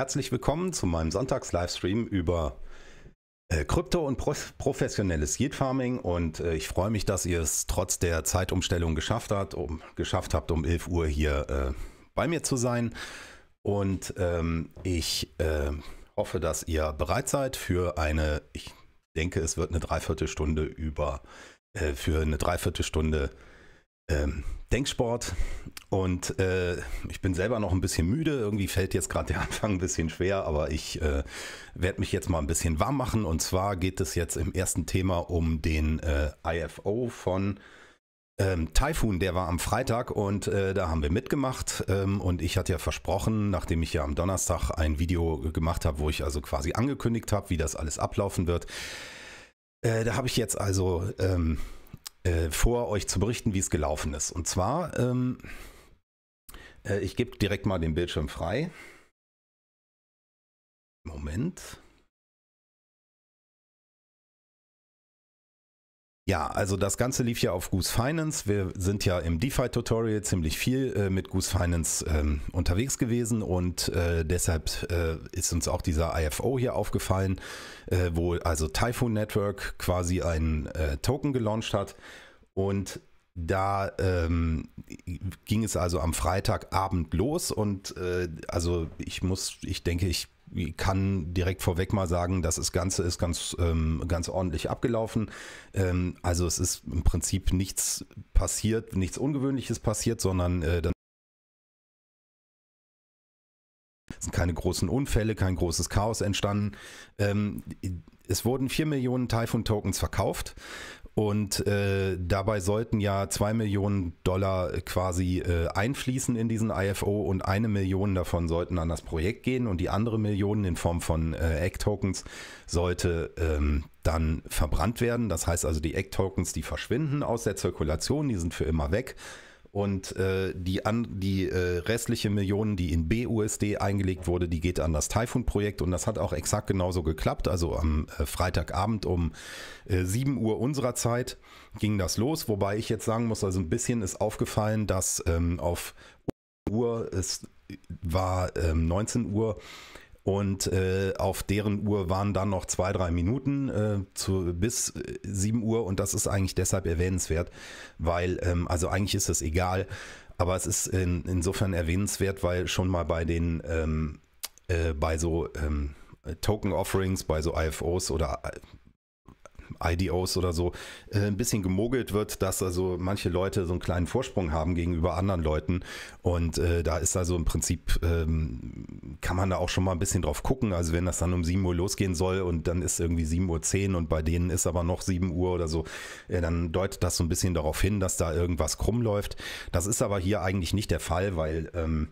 Herzlich willkommen zu meinem Sonntags-Livestream über äh, Krypto und pro professionelles Yield Farming und äh, ich freue mich, dass ihr es trotz der Zeitumstellung geschafft, hat, um, geschafft habt, um 11 Uhr hier äh, bei mir zu sein. Und ähm, ich äh, hoffe, dass ihr bereit seid für eine, ich denke, es wird eine Dreiviertelstunde über, äh, für eine Dreiviertelstunde über ähm, Denksport und äh, ich bin selber noch ein bisschen müde. Irgendwie fällt jetzt gerade der Anfang ein bisschen schwer, aber ich äh, werde mich jetzt mal ein bisschen warm machen. Und zwar geht es jetzt im ersten Thema um den äh, IFO von ähm, Typhoon. Der war am Freitag und äh, da haben wir mitgemacht. Ähm, und ich hatte ja versprochen, nachdem ich ja am Donnerstag ein Video gemacht habe, wo ich also quasi angekündigt habe, wie das alles ablaufen wird. Äh, da habe ich jetzt also... Ähm, äh, vor, euch zu berichten, wie es gelaufen ist. Und zwar, ähm, äh, ich gebe direkt mal den Bildschirm frei. Moment. Ja, also das Ganze lief ja auf Goose Finance. Wir sind ja im DeFi-Tutorial ziemlich viel äh, mit Goose Finance ähm, unterwegs gewesen und äh, deshalb äh, ist uns auch dieser IFO hier aufgefallen, äh, wo also Typhoon Network quasi einen äh, Token gelauncht hat und da ähm, ging es also am Freitagabend los und äh, also ich muss, ich denke, ich kann direkt vorweg mal sagen, dass das Ganze ist ganz, ähm, ganz ordentlich abgelaufen. Ähm, also es ist im Prinzip nichts passiert, nichts Ungewöhnliches passiert, sondern äh, dann sind keine großen Unfälle, kein großes Chaos entstanden. Ähm, es wurden 4 Millionen Typhoon Tokens verkauft und äh, dabei sollten ja zwei Millionen Dollar quasi äh, einfließen in diesen IFO und eine Million davon sollten an das Projekt gehen und die andere Million in Form von äh, Egg-Tokens sollte ähm, dann verbrannt werden. Das heißt also, die Egg-Tokens, die verschwinden aus der Zirkulation, die sind für immer weg. Und äh, die, an, die äh, restliche Million, die in BUSD eingelegt wurde, die geht an das Taifun-Projekt und das hat auch exakt genauso geklappt. Also am äh, Freitagabend um äh, 7 Uhr unserer Zeit ging das los, wobei ich jetzt sagen muss, also ein bisschen ist aufgefallen, dass ähm, auf Uhr es war ähm, 19 Uhr und äh, auf deren Uhr waren dann noch zwei, drei Minuten äh, zu, bis 7 äh, Uhr. Und das ist eigentlich deshalb erwähnenswert, weil, ähm, also eigentlich ist es egal, aber es ist in, insofern erwähnenswert, weil schon mal bei den, ähm, äh, bei so ähm, Token-Offerings, bei so IFOs oder äh, IDOs oder so äh, ein bisschen gemogelt wird, dass also manche Leute so einen kleinen Vorsprung haben gegenüber anderen Leuten. Und äh, da ist also im Prinzip, ähm, kann man da auch schon mal ein bisschen drauf gucken. Also wenn das dann um 7 Uhr losgehen soll und dann ist irgendwie 7 Uhr 10 und bei denen ist aber noch 7 Uhr oder so, äh, dann deutet das so ein bisschen darauf hin, dass da irgendwas krumm läuft. Das ist aber hier eigentlich nicht der Fall, weil... Ähm,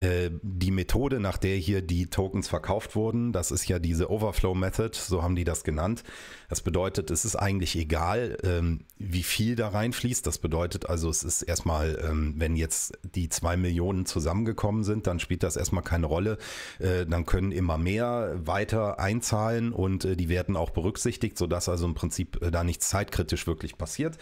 äh, die Methode, nach der hier die Tokens verkauft wurden, das ist ja diese Overflow Method, so haben die das genannt. Das bedeutet, es ist eigentlich egal, ähm, wie viel da reinfließt. Das bedeutet also, es ist erstmal, ähm, wenn jetzt die zwei Millionen zusammengekommen sind, dann spielt das erstmal keine Rolle. Äh, dann können immer mehr weiter einzahlen und äh, die werden auch berücksichtigt, sodass also im Prinzip äh, da nichts zeitkritisch wirklich passiert.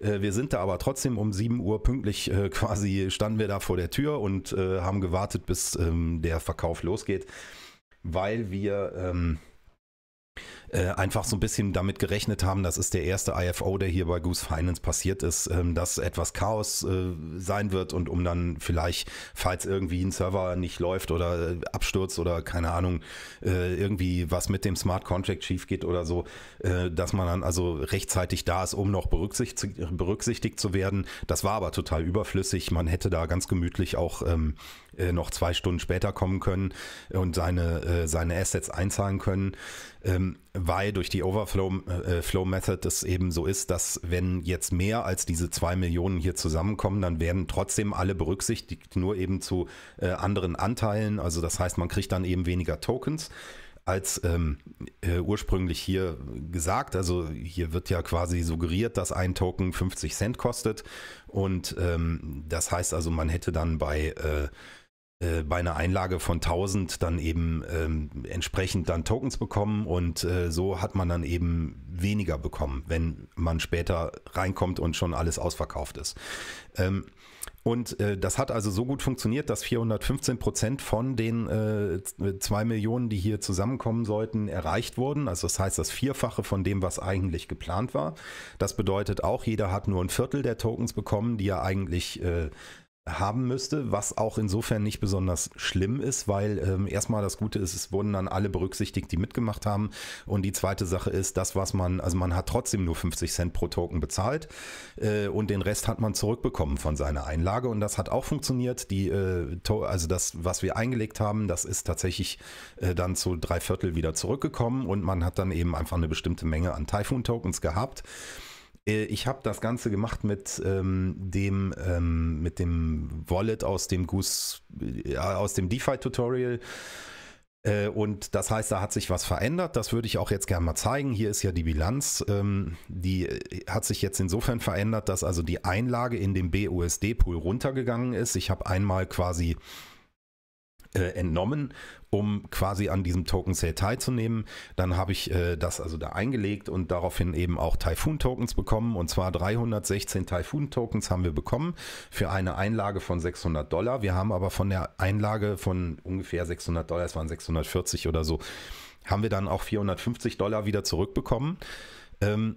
Äh, wir sind da aber trotzdem um 7 Uhr pünktlich äh, quasi standen wir da vor der Tür und äh, haben gewartet, bis ähm, der Verkauf losgeht, weil wir ähm, äh, einfach so ein bisschen damit gerechnet haben, das ist der erste IFO, der hier bei Goose Finance passiert ist, ähm, dass etwas Chaos äh, sein wird und um dann vielleicht, falls irgendwie ein Server nicht läuft oder äh, abstürzt oder keine Ahnung, äh, irgendwie was mit dem Smart Contract schief geht oder so, äh, dass man dann also rechtzeitig da ist, um noch berücksichtigt, berücksichtigt zu werden. Das war aber total überflüssig. Man hätte da ganz gemütlich auch ähm, noch zwei Stunden später kommen können und seine, seine Assets einzahlen können. Ähm, weil durch die Overflow-Method äh, es eben so ist, dass wenn jetzt mehr als diese zwei Millionen hier zusammenkommen, dann werden trotzdem alle berücksichtigt, nur eben zu äh, anderen Anteilen. Also das heißt, man kriegt dann eben weniger Tokens als ähm, äh, ursprünglich hier gesagt. Also hier wird ja quasi suggeriert, dass ein Token 50 Cent kostet. Und ähm, das heißt also, man hätte dann bei... Äh, äh, bei einer Einlage von 1000 dann eben ähm, entsprechend dann Tokens bekommen und äh, so hat man dann eben weniger bekommen, wenn man später reinkommt und schon alles ausverkauft ist. Ähm, und äh, das hat also so gut funktioniert, dass 415 Prozent von den äh, 2 Millionen, die hier zusammenkommen sollten, erreicht wurden. Also das heißt das Vierfache von dem, was eigentlich geplant war. Das bedeutet auch, jeder hat nur ein Viertel der Tokens bekommen, die er eigentlich äh, haben müsste, was auch insofern nicht besonders schlimm ist, weil ähm, erstmal das Gute ist, es wurden dann alle berücksichtigt, die mitgemacht haben. Und die zweite Sache ist, das, was man, also man hat trotzdem nur 50 Cent pro Token bezahlt äh, und den Rest hat man zurückbekommen von seiner Einlage und das hat auch funktioniert. Die, äh, also das, was wir eingelegt haben, das ist tatsächlich äh, dann zu drei Viertel wieder zurückgekommen und man hat dann eben einfach eine bestimmte Menge an Typhoon-Tokens gehabt. Äh, ich habe das Ganze gemacht mit ähm, dem ähm, mit dem Wallet aus dem Goose äh, aus dem DeFi Tutorial. Äh, und das heißt, da hat sich was verändert. Das würde ich auch jetzt gerne mal zeigen. Hier ist ja die Bilanz. Ähm, die äh, hat sich jetzt insofern verändert, dass also die Einlage in dem BUSD-Pool runtergegangen ist. Ich habe einmal quasi äh, entnommen, um quasi an diesem Token-Sale teilzunehmen. Dann habe ich äh, das also da eingelegt und daraufhin eben auch Typhoon-Tokens bekommen. Und zwar 316 Typhoon-Tokens haben wir bekommen für eine Einlage von 600 Dollar. Wir haben aber von der Einlage von ungefähr 600 Dollar, es waren 640 oder so, haben wir dann auch 450 Dollar wieder zurückbekommen. Ähm,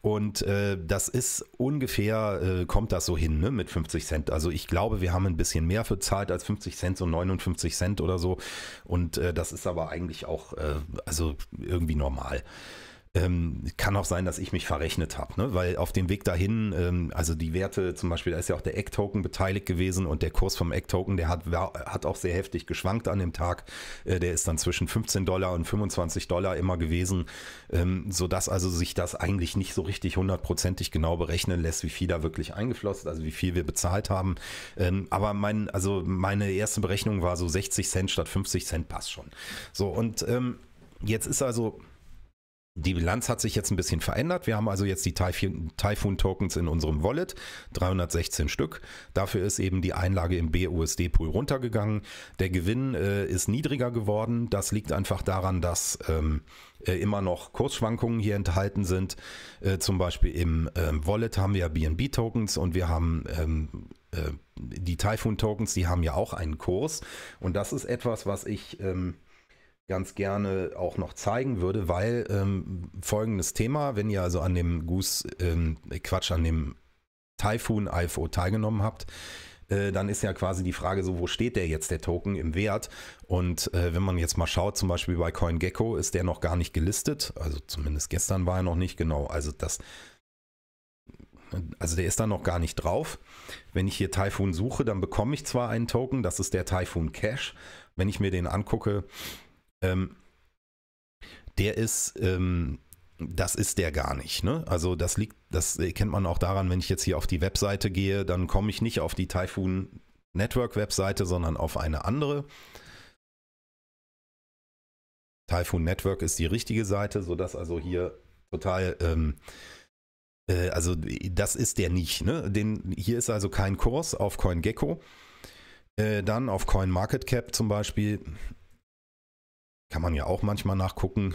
und äh, das ist ungefähr, äh, kommt das so hin, ne, mit 50 Cent. Also ich glaube, wir haben ein bisschen mehr für zahlt als 50 Cent, so 59 Cent oder so. Und äh, das ist aber eigentlich auch, äh, also irgendwie normal. Ähm, kann auch sein, dass ich mich verrechnet habe, ne? weil auf dem Weg dahin, ähm, also die Werte zum Beispiel, da ist ja auch der Egg-Token beteiligt gewesen und der Kurs vom Egg-Token, der hat, war, hat auch sehr heftig geschwankt an dem Tag. Äh, der ist dann zwischen 15 Dollar und 25 Dollar immer gewesen, ähm, sodass also sich das eigentlich nicht so richtig hundertprozentig genau berechnen lässt, wie viel da wirklich eingeflossen ist, also wie viel wir bezahlt haben. Ähm, aber mein, also meine erste Berechnung war so 60 Cent statt 50 Cent passt schon. So und ähm, jetzt ist also die Bilanz hat sich jetzt ein bisschen verändert. Wir haben also jetzt die Typhoon-Tokens in unserem Wallet, 316 Stück. Dafür ist eben die Einlage im BUSD-Pool runtergegangen. Der Gewinn äh, ist niedriger geworden. Das liegt einfach daran, dass ähm, äh, immer noch Kursschwankungen hier enthalten sind. Äh, zum Beispiel im ähm, Wallet haben wir BNB-Tokens und wir haben ähm, äh, die Typhoon-Tokens, die haben ja auch einen Kurs. Und das ist etwas, was ich... Ähm, ganz gerne auch noch zeigen würde, weil ähm, folgendes Thema, wenn ihr also an dem Goose, ähm, äh, Quatsch, an dem Typhoon IFO teilgenommen habt, äh, dann ist ja quasi die Frage so, wo steht der jetzt, der Token im Wert? Und äh, wenn man jetzt mal schaut, zum Beispiel bei CoinGecko ist der noch gar nicht gelistet, also zumindest gestern war er noch nicht genau, also das also der ist da noch gar nicht drauf. Wenn ich hier Typhoon suche, dann bekomme ich zwar einen Token, das ist der Typhoon Cash. Wenn ich mir den angucke, ähm, der ist, ähm, das ist der gar nicht. Ne? Also das liegt, das kennt man auch daran, wenn ich jetzt hier auf die Webseite gehe, dann komme ich nicht auf die Typhoon Network Webseite, sondern auf eine andere. Typhoon Network ist die richtige Seite, sodass also hier total, ähm, äh, also das ist der nicht. Ne? Den, hier ist also kein Kurs auf CoinGecko. Äh, dann auf CoinMarketCap zum Beispiel kann man ja auch manchmal nachgucken.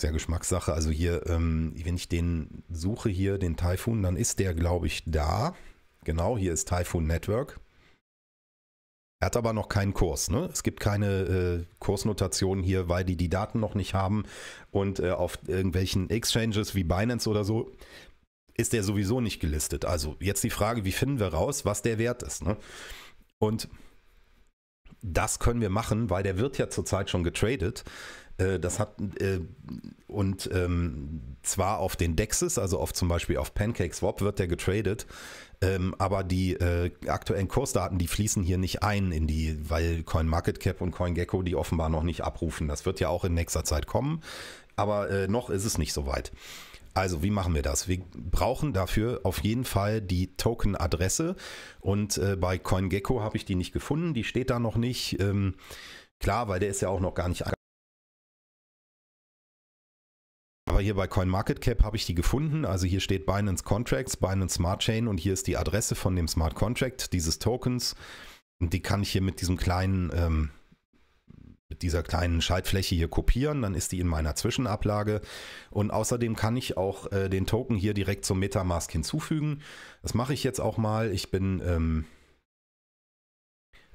Sehr Geschmackssache. Also hier, ähm, wenn ich den suche hier, den Typhoon, dann ist der, glaube ich, da. Genau, hier ist Typhoon Network. Er hat aber noch keinen Kurs. Ne? Es gibt keine äh, Kursnotation hier, weil die die Daten noch nicht haben. Und äh, auf irgendwelchen Exchanges wie Binance oder so ist der sowieso nicht gelistet. Also jetzt die Frage, wie finden wir raus, was der wert ist. Ne? Und das können wir machen, weil der wird ja zurzeit schon getradet. Äh, das hat äh, und ähm, zwar auf den Dexes, also auf zum Beispiel auf PancakeSwap wird der getradet, ähm, aber die äh, aktuellen Kursdaten, die fließen hier nicht ein in die, weil CoinMarketCap und CoinGecko die offenbar noch nicht abrufen. Das wird ja auch in nächster Zeit kommen, aber noch ist es nicht so weit. Also, wie machen wir das? Wir brauchen dafür auf jeden Fall die Token-Adresse und äh, bei CoinGecko habe ich die nicht gefunden, die steht da noch nicht. Ähm, klar, weil der ist ja auch noch gar nicht aber hier bei CoinMarketCap habe ich die gefunden. Also hier steht Binance Contracts, Binance Smart Chain und hier ist die Adresse von dem Smart Contract dieses Tokens. Und die kann ich hier mit diesem kleinen ähm, dieser kleinen Schaltfläche hier kopieren, dann ist die in meiner Zwischenablage und außerdem kann ich auch äh, den Token hier direkt zum Metamask hinzufügen. Das mache ich jetzt auch mal. Ich bin, ähm,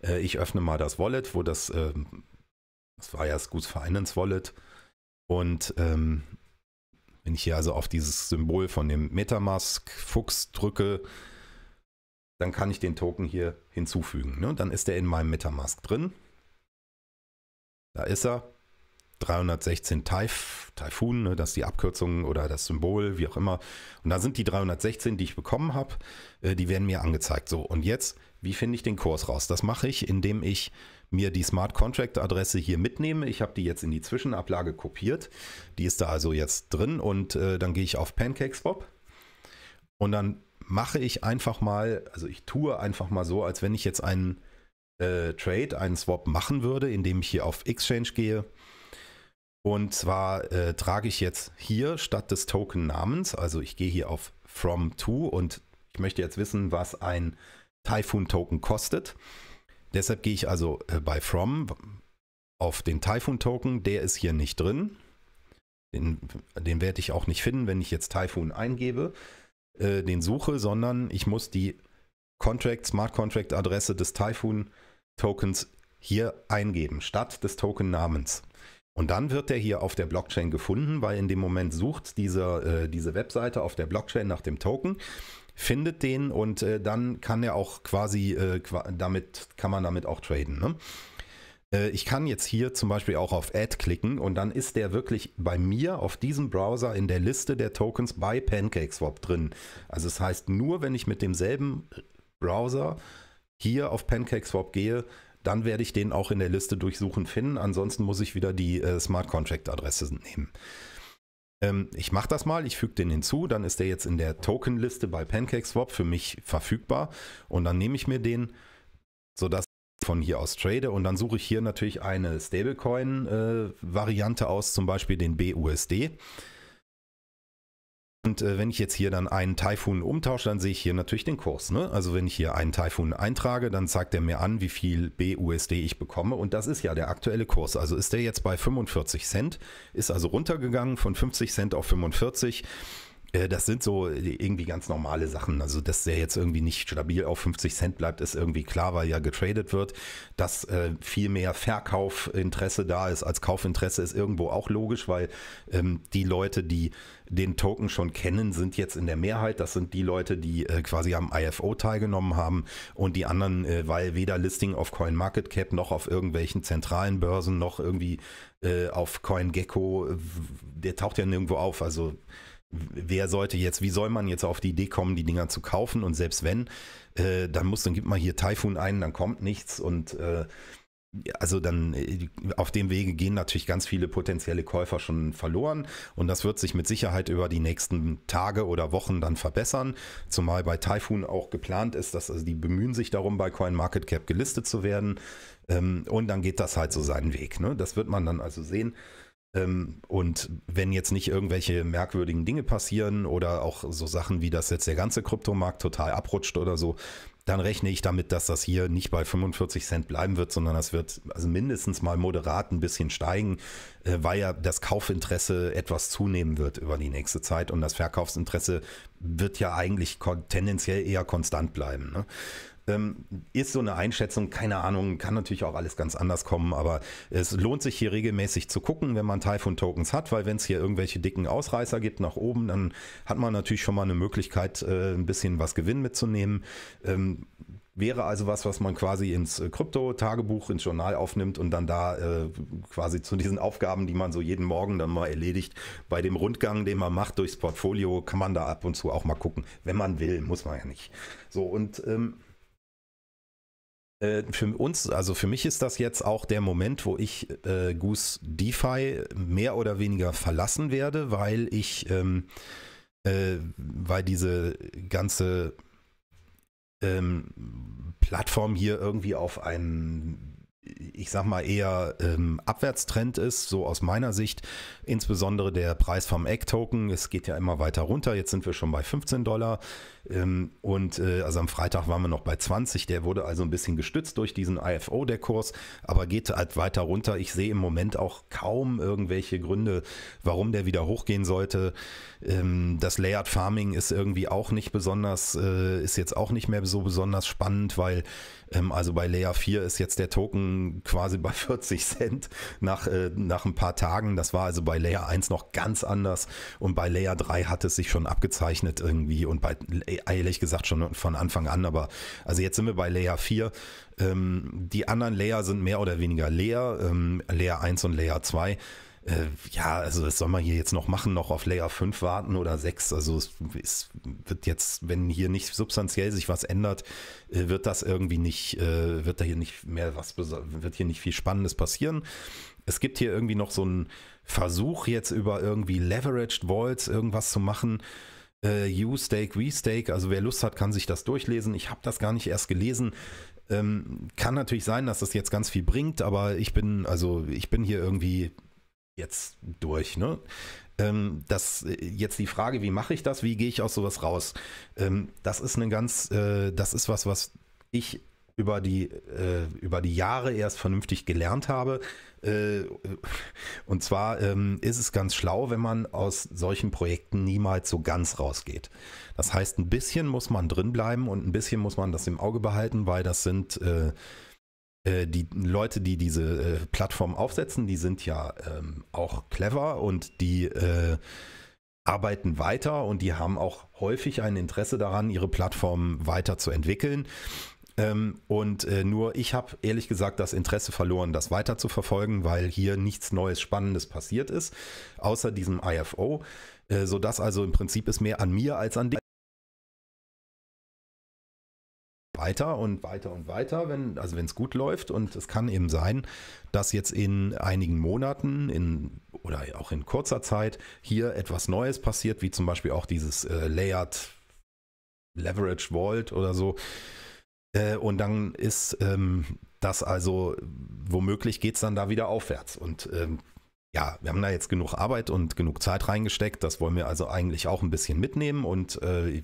äh, ich öffne mal das Wallet, wo das, ähm, das war ja das Goods Finance Wallet und ähm, wenn ich hier also auf dieses Symbol von dem Metamask-Fuchs drücke, dann kann ich den Token hier hinzufügen. Ne? Dann ist er in meinem Metamask drin. Da ist er. 316 Taif, Taifun, ne, das ist die Abkürzung oder das Symbol, wie auch immer. Und da sind die 316, die ich bekommen habe, äh, die werden mir angezeigt. So, und jetzt, wie finde ich den Kurs raus? Das mache ich, indem ich mir die Smart Contract Adresse hier mitnehme. Ich habe die jetzt in die Zwischenablage kopiert. Die ist da also jetzt drin und äh, dann gehe ich auf PancakeSwap und dann mache ich einfach mal, also ich tue einfach mal so, als wenn ich jetzt einen äh, Trade, einen Swap machen würde, indem ich hier auf Exchange gehe. Und zwar äh, trage ich jetzt hier statt des Token-Namens, also ich gehe hier auf From To und ich möchte jetzt wissen, was ein Typhoon-Token kostet. Deshalb gehe ich also äh, bei From auf den Typhoon-Token, der ist hier nicht drin. Den, den werde ich auch nicht finden, wenn ich jetzt Typhoon eingebe, äh, den suche, sondern ich muss die Contract, Smart Contract Adresse des Typhoon tokens Tokens hier eingeben, statt des Token-Namens. Und dann wird der hier auf der Blockchain gefunden, weil in dem Moment sucht diese, äh, diese Webseite auf der Blockchain nach dem Token, findet den und äh, dann kann er auch quasi, äh, damit kann man damit auch traden. Ne? Äh, ich kann jetzt hier zum Beispiel auch auf Add klicken und dann ist der wirklich bei mir auf diesem Browser in der Liste der Tokens bei PancakeSwap drin. Also das heißt, nur wenn ich mit demselben Browser hier auf PancakeSwap gehe, dann werde ich den auch in der Liste durchsuchen finden. Ansonsten muss ich wieder die äh, Smart Contract Adresse nehmen. Ähm, ich mache das mal, ich füge den hinzu, dann ist der jetzt in der Token-Liste bei PancakeSwap für mich verfügbar und dann nehme ich mir den, sodass ich von hier aus trade und dann suche ich hier natürlich eine Stablecoin-Variante äh, aus, zum Beispiel den BUSD. Und äh, wenn ich jetzt hier dann einen Typhoon umtausche, dann sehe ich hier natürlich den Kurs. Ne? Also wenn ich hier einen Typhoon eintrage, dann zeigt er mir an, wie viel BUSD ich bekomme. Und das ist ja der aktuelle Kurs. Also ist der jetzt bei 45 Cent, ist also runtergegangen von 50 Cent auf 45. Äh, das sind so äh, irgendwie ganz normale Sachen. Also, dass der jetzt irgendwie nicht stabil auf 50 Cent bleibt, ist irgendwie klar, weil ja getradet wird. Dass äh, viel mehr Verkaufinteresse da ist als Kaufinteresse, ist irgendwo auch logisch, weil ähm, die Leute, die den Token schon kennen, sind jetzt in der Mehrheit. Das sind die Leute, die äh, quasi am IFO teilgenommen haben und die anderen, äh, weil weder Listing auf CoinMarketCap noch auf irgendwelchen zentralen Börsen noch irgendwie äh, auf CoinGecko, der taucht ja nirgendwo auf. Also wer sollte jetzt, wie soll man jetzt auf die Idee kommen, die Dinger zu kaufen? Und selbst wenn, äh, dann muss, dann gibt man hier Taifun ein, dann kommt nichts und äh, also dann äh, auf dem Wege gehen natürlich ganz viele potenzielle Käufer schon verloren und das wird sich mit Sicherheit über die nächsten Tage oder Wochen dann verbessern, zumal bei Typhoon auch geplant ist, dass also die bemühen sich darum, bei CoinMarketCap gelistet zu werden ähm, und dann geht das halt so seinen Weg. Ne? Das wird man dann also sehen. Ähm, und wenn jetzt nicht irgendwelche merkwürdigen Dinge passieren oder auch so Sachen wie, dass jetzt der ganze Kryptomarkt total abrutscht oder so, dann rechne ich damit, dass das hier nicht bei 45 Cent bleiben wird, sondern das wird also mindestens mal moderat ein bisschen steigen, äh, weil ja das Kaufinteresse etwas zunehmen wird über die nächste Zeit und das Verkaufsinteresse wird ja eigentlich tendenziell eher konstant bleiben. Ne? ähm, ist so eine Einschätzung, keine Ahnung, kann natürlich auch alles ganz anders kommen, aber es lohnt sich hier regelmäßig zu gucken, wenn man Typhoon-Tokens hat, weil wenn es hier irgendwelche dicken Ausreißer gibt nach oben, dann hat man natürlich schon mal eine Möglichkeit, äh, ein bisschen was Gewinn mitzunehmen. Ähm, wäre also was, was man quasi ins äh, Krypto-Tagebuch, ins Journal aufnimmt und dann da äh, quasi zu diesen Aufgaben, die man so jeden Morgen dann mal erledigt, bei dem Rundgang, den man macht durchs Portfolio, kann man da ab und zu auch mal gucken. Wenn man will, muss man ja nicht. So und ähm, äh, für uns, also für mich ist das jetzt auch der Moment, wo ich äh, Goose DeFi mehr oder weniger verlassen werde, weil ich, ähm, äh, weil diese ganze ähm, Plattform hier irgendwie auf einen ich sag mal, eher ähm, Abwärtstrend ist, so aus meiner Sicht. Insbesondere der Preis vom Egg-Token. Es geht ja immer weiter runter. Jetzt sind wir schon bei 15 Dollar. Ähm, und äh, also am Freitag waren wir noch bei 20. Der wurde also ein bisschen gestützt durch diesen IFO, der Kurs, aber geht halt weiter runter. Ich sehe im Moment auch kaum irgendwelche Gründe, warum der wieder hochgehen sollte. Ähm, das Layered Farming ist irgendwie auch nicht besonders, äh, ist jetzt auch nicht mehr so besonders spannend, weil ähm, also bei Layer 4 ist jetzt der Token quasi bei 40 Cent nach, äh, nach ein paar Tagen. Das war also bei Layer 1 noch ganz anders und bei Layer 3 hat es sich schon abgezeichnet irgendwie und bei ehrlich gesagt schon von Anfang an, aber also jetzt sind wir bei Layer 4. Ähm, die anderen Layer sind mehr oder weniger leer, ähm, Layer 1 und Layer 2. Äh, ja, also was soll man hier jetzt noch machen, noch auf Layer 5 warten oder 6. Also es, es wird jetzt, wenn hier nicht substanziell sich was ändert, äh, wird das irgendwie nicht, äh, wird da hier nicht mehr was, wird hier nicht viel Spannendes passieren es gibt hier irgendwie noch so einen Versuch jetzt über irgendwie Leveraged Vaults irgendwas zu machen äh, U-Stake, We-Stake. Also wer Lust hat, kann sich das durchlesen. Ich habe das gar nicht erst gelesen. Ähm, kann natürlich sein, dass das jetzt ganz viel bringt, aber ich bin, also ich bin hier irgendwie jetzt durch, ne? Ähm, das äh, jetzt die Frage, wie mache ich das, wie gehe ich aus sowas raus? Ähm, das ist eine ganz, äh, das ist was, was ich über die, äh, über die Jahre erst vernünftig gelernt habe. Äh, und zwar ähm, ist es ganz schlau, wenn man aus solchen Projekten niemals so ganz rausgeht. Das heißt, ein bisschen muss man drinbleiben und ein bisschen muss man das im Auge behalten, weil das sind äh, äh die Leute, die diese äh, Plattform aufsetzen, die sind ja ähm, auch clever und die äh, arbeiten weiter und die haben auch häufig ein Interesse daran, ihre Plattform weiterzuentwickeln. Ähm, und äh, nur ich habe ehrlich gesagt das Interesse verloren, das weiter zu verfolgen, weil hier nichts Neues, Spannendes passiert ist, außer diesem IFO, äh, sodass also im Prinzip es mehr an mir als an dir weiter und weiter und weiter, wenn, also wenn es gut läuft. Und es kann eben sein, dass jetzt in einigen Monaten in, oder auch in kurzer Zeit hier etwas Neues passiert, wie zum Beispiel auch dieses äh, Layered Leverage Vault oder so. Äh, und dann ist ähm, das also, womöglich geht es dann da wieder aufwärts. Und ähm, ja, wir haben da jetzt genug Arbeit und genug Zeit reingesteckt. Das wollen wir also eigentlich auch ein bisschen mitnehmen. Und äh,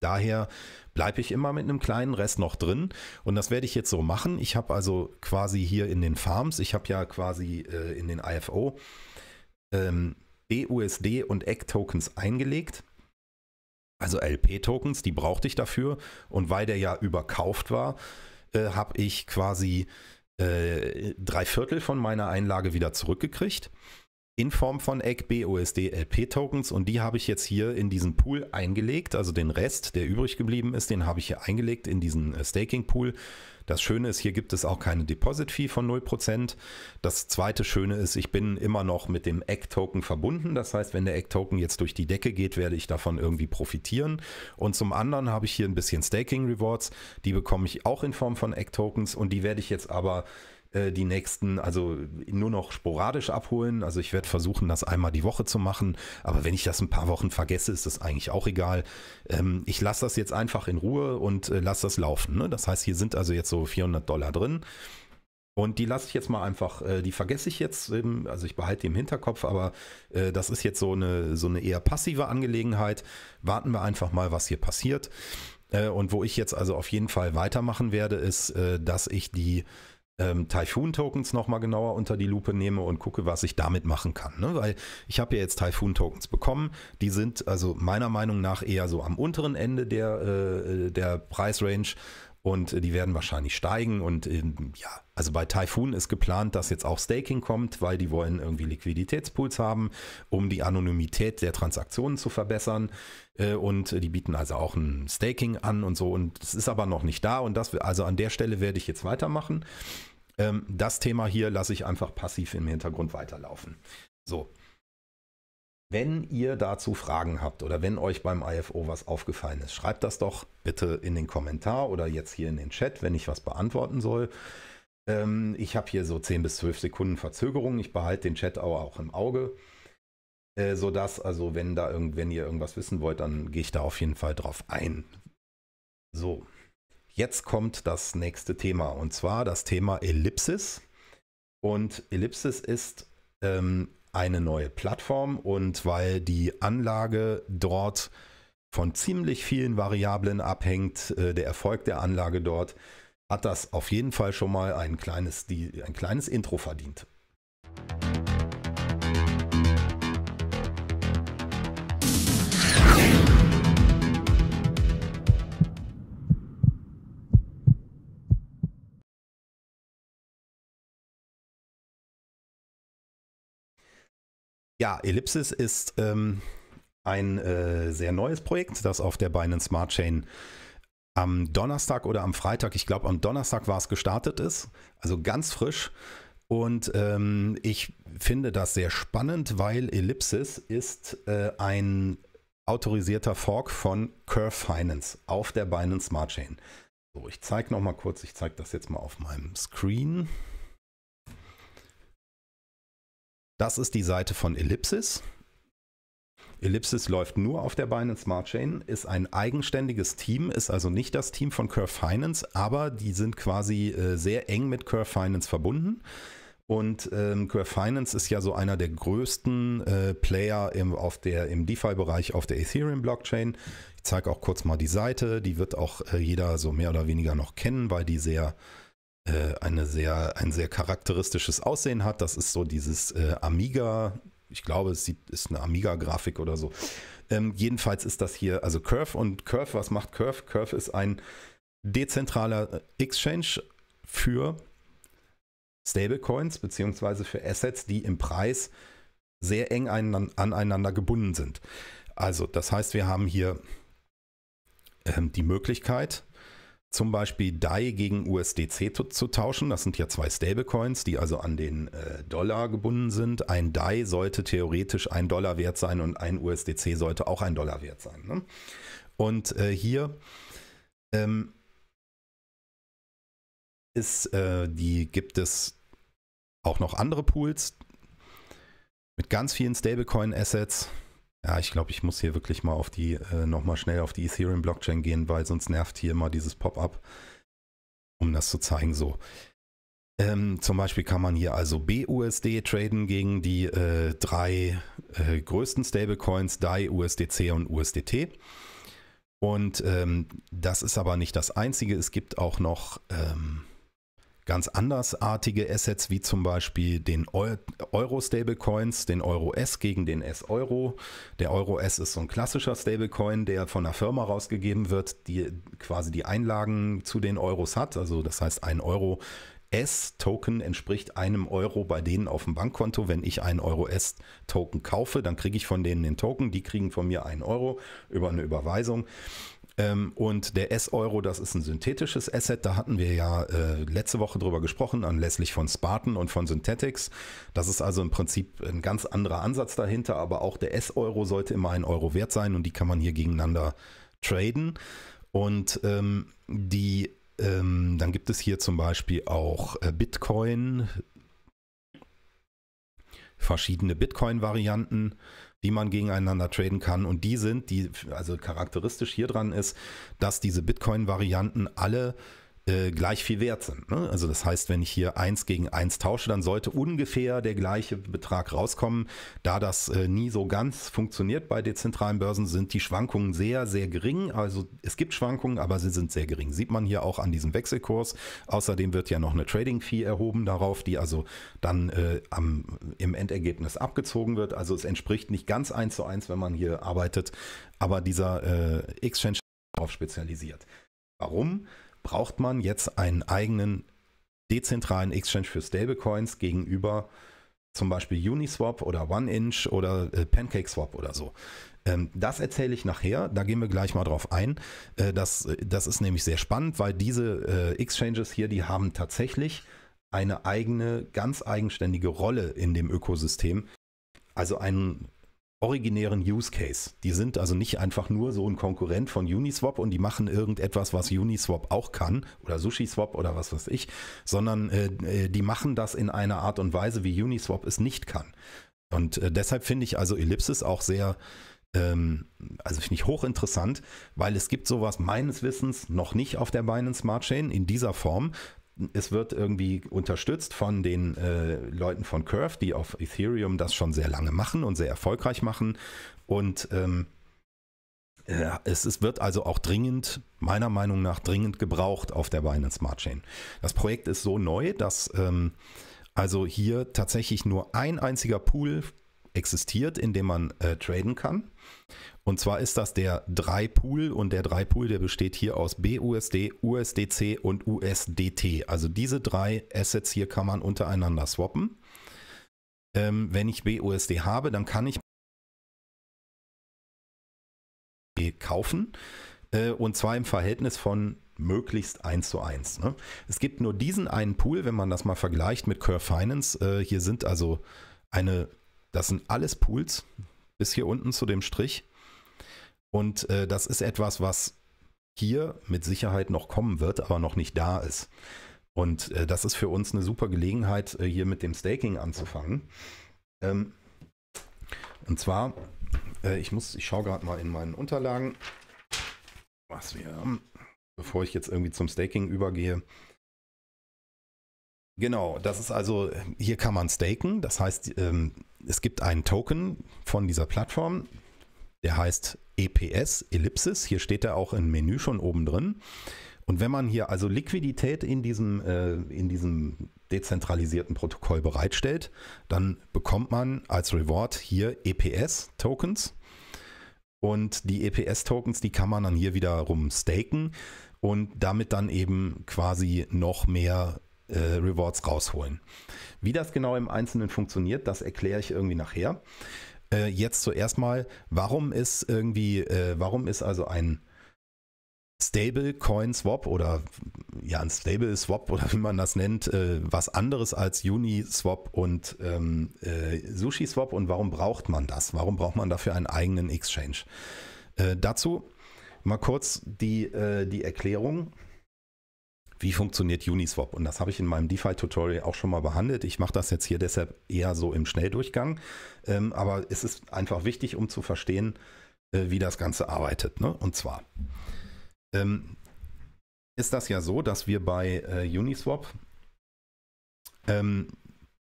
daher bleibe ich immer mit einem kleinen Rest noch drin. Und das werde ich jetzt so machen. Ich habe also quasi hier in den Farms, ich habe ja quasi äh, in den IFO ähm, BUSD e und Egg-Tokens eingelegt also LP-Tokens, die brauchte ich dafür. Und weil der ja überkauft war, äh, habe ich quasi äh, drei Viertel von meiner Einlage wieder zurückgekriegt in Form von ECB, USD, LP-Tokens und die habe ich jetzt hier in diesen Pool eingelegt. Also den Rest, der übrig geblieben ist, den habe ich hier eingelegt in diesen äh, Staking-Pool das Schöne ist, hier gibt es auch keine Deposit-Fee von 0%. Das zweite Schöne ist, ich bin immer noch mit dem Egg-Token verbunden. Das heißt, wenn der Egg-Token jetzt durch die Decke geht, werde ich davon irgendwie profitieren. Und zum anderen habe ich hier ein bisschen Staking-Rewards. Die bekomme ich auch in Form von Egg-Tokens und die werde ich jetzt aber äh, die nächsten, also nur noch sporadisch abholen. Also ich werde versuchen, das einmal die Woche zu machen. Aber wenn ich das ein paar Wochen vergesse, ist das eigentlich auch egal. Ähm, ich lasse das jetzt einfach in Ruhe und äh, lasse das laufen. Ne? Das heißt, hier sind also jetzt so 400 Dollar drin. Und die lasse ich jetzt mal einfach, äh, die vergesse ich jetzt, also ich behalte die im Hinterkopf, aber äh, das ist jetzt so eine, so eine eher passive Angelegenheit. Warten wir einfach mal, was hier passiert. und wo ich jetzt also auf jeden Fall weitermachen werde, ist, dass ich die ähm, Typhoon-Tokens nochmal genauer unter die Lupe nehme und gucke, was ich damit machen kann. Ne? Weil ich habe ja jetzt Typhoon-Tokens bekommen. Die sind also meiner Meinung nach eher so am unteren Ende der, äh, äh der Preisrange und äh, die werden wahrscheinlich steigen. Und ähm, ja, also bei Typhoon ist geplant, dass jetzt auch Staking kommt, weil die wollen irgendwie Liquiditätspools haben, um die Anonymität der Transaktionen zu verbessern. Äh, und die bieten also auch ein Staking an und so. Und es ist aber noch nicht da. Und das, also an der Stelle werde ich jetzt weitermachen. Ähm, das Thema hier lasse ich einfach passiv im Hintergrund weiterlaufen. So. Wenn ihr dazu Fragen habt oder wenn euch beim IFO was aufgefallen ist, schreibt das doch bitte in den Kommentar oder jetzt hier in den Chat, wenn ich was beantworten soll. Ähm, ich habe hier so 10 bis 12 Sekunden Verzögerung. Ich behalte den Chat aber auch im Auge. Äh, sodass, also wenn da irgend, wenn ihr irgendwas wissen wollt, dann gehe ich da auf jeden Fall drauf ein. So, jetzt kommt das nächste Thema und zwar das Thema Ellipsis. Und Ellipsis ist ähm, eine neue Plattform und weil die Anlage dort von ziemlich vielen Variablen abhängt, äh, der Erfolg der Anlage dort, hat das auf jeden Fall schon mal ein kleines, die, ein kleines Intro verdient. Ja, Ellipsis ist ähm, ein äh, sehr neues Projekt, das auf der Binance Smart Chain am Donnerstag oder am Freitag, ich glaube am Donnerstag war es gestartet ist, also ganz frisch. Und ähm, ich finde das sehr spannend, weil Ellipsis ist äh, ein autorisierter Fork von Curve Finance auf der Binance Smart Chain. So, ich zeige nochmal kurz, ich zeige das jetzt mal auf meinem Screen. Das ist die Seite von Ellipsis. Ellipsis läuft nur auf der Binance Smart Chain, ist ein eigenständiges Team, ist also nicht das Team von Curve Finance, aber die sind quasi äh, sehr eng mit Curve Finance verbunden. Und ähm, Curve Finance ist ja so einer der größten äh, Player im, im DeFi-Bereich auf der Ethereum-Blockchain. Ich zeige auch kurz mal die Seite, die wird auch äh, jeder so mehr oder weniger noch kennen, weil die sehr äh, eine sehr, ein sehr charakteristisches Aussehen hat. Das ist so dieses äh, Amiga, ich glaube, es sieht, ist eine Amiga-Grafik oder so. Ähm, jedenfalls ist das hier, also Curve und Curve, was macht Curve? Curve ist ein dezentraler äh, Exchange für Stablecoins beziehungsweise für Assets, die im Preis sehr eng ein, aneinander gebunden sind. Also das heißt, wir haben hier ähm, die Möglichkeit, zum Beispiel DAI gegen USDC zu, zu, tauschen. Das sind ja zwei Stablecoins, die also an den äh, Dollar gebunden sind. Ein DAI sollte theoretisch ein Dollar wert sein und ein USDC sollte auch ein Dollar wert sein. Ne? Und äh, hier ähm, ist, äh, die gibt es auch noch andere Pools mit ganz vielen Stablecoin-Assets. Ja, ich glaube, ich muss hier wirklich mal auf die, äh, nochmal schnell auf die Ethereum-Blockchain gehen, weil sonst nervt hier immer dieses Pop-up, um das zu zeigen. So. Ähm, zum Beispiel kann man hier also BUSD traden gegen die äh, drei äh, größten Stablecoins, DAI, USDC und USDT. Und ähm, das ist aber nicht das Einzige. Es gibt auch noch ähm, ganz andersartige Assets wie zum Beispiel den Euro-Stablecoins, den Euro-S gegen den S-Euro. Der Euro-S ist so ein klassischer Stablecoin, der von einer Firma rausgegeben wird, die quasi die Einlagen zu den Euros hat. Also das heißt, ein Euro S-Token entspricht einem Euro bei denen auf dem Bankkonto. Wenn ich einen Euro S-Token kaufe, dann kriege ich von denen den Token, die kriegen von mir einen Euro über eine Überweisung. Ähm, und der S-Euro, das ist ein synthetisches Asset. Da hatten wir ja äh, letzte Woche drüber gesprochen, anlässlich von Spartan und von Synthetics. Das ist also im Prinzip ein ganz anderer Ansatz dahinter, aber auch der S-Euro sollte immer ein Euro wert sein und die kann man hier gegeneinander traden. Und ähm, die, ähm, dann gibt es hier zum Beispiel auch äh, Bitcoin, verschiedene Bitcoin-Varianten die man gegeneinander traden kann. Und die sind, die, also charakteristisch hier dran ist, dass diese Bitcoin-Varianten alle äh, gleich viel wert sind. Ne? Also das heißt, wenn ich hier eins gegen eins tausche, dann sollte ungefähr der gleiche Betrag rauskommen. Da das äh, nie so ganz funktioniert bei dezentralen Börsen, sind die Schwankungen sehr, sehr gering. Also es gibt Schwankungen, aber sie sind sehr gering. Sieht man hier auch an diesem Wechselkurs. Außerdem wird ja noch eine Trading-Fee erhoben darauf, die also dann äh, am, im Endergebnis abgezogen wird. Also es entspricht nicht ganz eins zu eins, wenn man hier arbeitet, aber dieser äh, Exchange darauf spezialisiert. Warum? braucht man jetzt einen eigenen dezentralen Exchange für Stablecoins gegenüber zum Beispiel Uniswap oder OneInch oder äh, PancakeSwap oder so. Ähm, das erzähle ich nachher, da gehen wir gleich mal drauf ein. Äh, das, äh, das ist nämlich sehr spannend, weil diese Exchanges hier, die haben tatsächlich eine eigene, ganz eigenständige Rolle in dem Ökosystem. Also einen originären Use Case. Die sind also nicht einfach nur so ein Konkurrent von Uniswap und die machen irgendetwas, was Uniswap auch kann oder SushiSwap oder was weiß ich, sondern äh, äh, die machen das in einer Art und Weise, wie Uniswap es nicht kann. Und äh, deshalb finde ich also Ellipsis auch sehr, ähm, also finde ich hochinteressant, weil es gibt sowas meines Wissens noch nicht auf der Binance Smart Chain in dieser Form, es wird irgendwie unterstützt von den äh, Leuten von Curve, die auf Ethereum das schon sehr lange machen und sehr erfolgreich machen. Und ähm, äh, es, es, wird also auch dringend, meiner Meinung nach, dringend gebraucht auf der Binance Smart Chain. Das Projekt ist so neu, dass ähm, also hier tatsächlich nur ein einziger Pool existiert, in dem man äh, traden kann. Und zwar ist das der 3-Pool und der 3-Pool, der besteht hier aus BUSD, USDC und USDT. Also diese drei Assets hier kann man untereinander swappen. Ähm, wenn ich BUSD habe, dann kann ich kaufen äh, und zwar im Verhältnis von möglichst 1 zu 1. Ne? Es gibt nur diesen einen Pool, wenn man das mal vergleicht mit Curve Finance. Äh, hier sind also eine das sind alles Pools bis hier unten zu dem Strich. Und äh, das ist etwas, was hier mit Sicherheit noch kommen wird, aber noch nicht da ist. Und äh, das ist für uns eine super Gelegenheit, äh, hier mit dem Staking anzufangen. Ähm, und zwar, äh, ich muss, ich schaue gerade mal in meinen Unterlagen, was wir haben, bevor ich jetzt irgendwie zum Staking übergehe. Genau, das ist also, hier kann man staken, das heißt, ähm, es gibt einen Token von dieser Plattform, der heißt EPS, Ellipsis. Hier steht er auch im Menü schon oben drin. Und wenn man hier also Liquidität in diesem, äh, in diesem dezentralisierten Protokoll bereitstellt, dann bekommt man als Reward hier EPS-Tokens. Und die EPS-Tokens, die kann man dann hier wiederum staken und damit dann eben quasi noch mehr äh, Rewards rausholen. Wie das genau im Einzelnen funktioniert, das erkläre ich irgendwie nachher. Äh, jetzt zuerst mal, warum ist irgendwie, äh, warum ist also ein Stable Coin Swap oder ja, ein Stable Swap oder wie man das nennt, äh, was anderes als Uni Swap und ähm, äh, Sushi Swap und warum braucht man das? Warum braucht man dafür einen eigenen Exchange? Äh, dazu mal kurz die, äh, die Erklärung wie funktioniert Uniswap. Und das habe ich in meinem DeFi-Tutorial auch schon mal behandelt. Ich mache das jetzt hier deshalb eher so im Schnelldurchgang. Ähm, aber es ist einfach wichtig, um zu verstehen, äh, wie das Ganze arbeitet. Ne? Und zwar ähm, ist das ja so, dass wir bei äh, Uniswap ähm,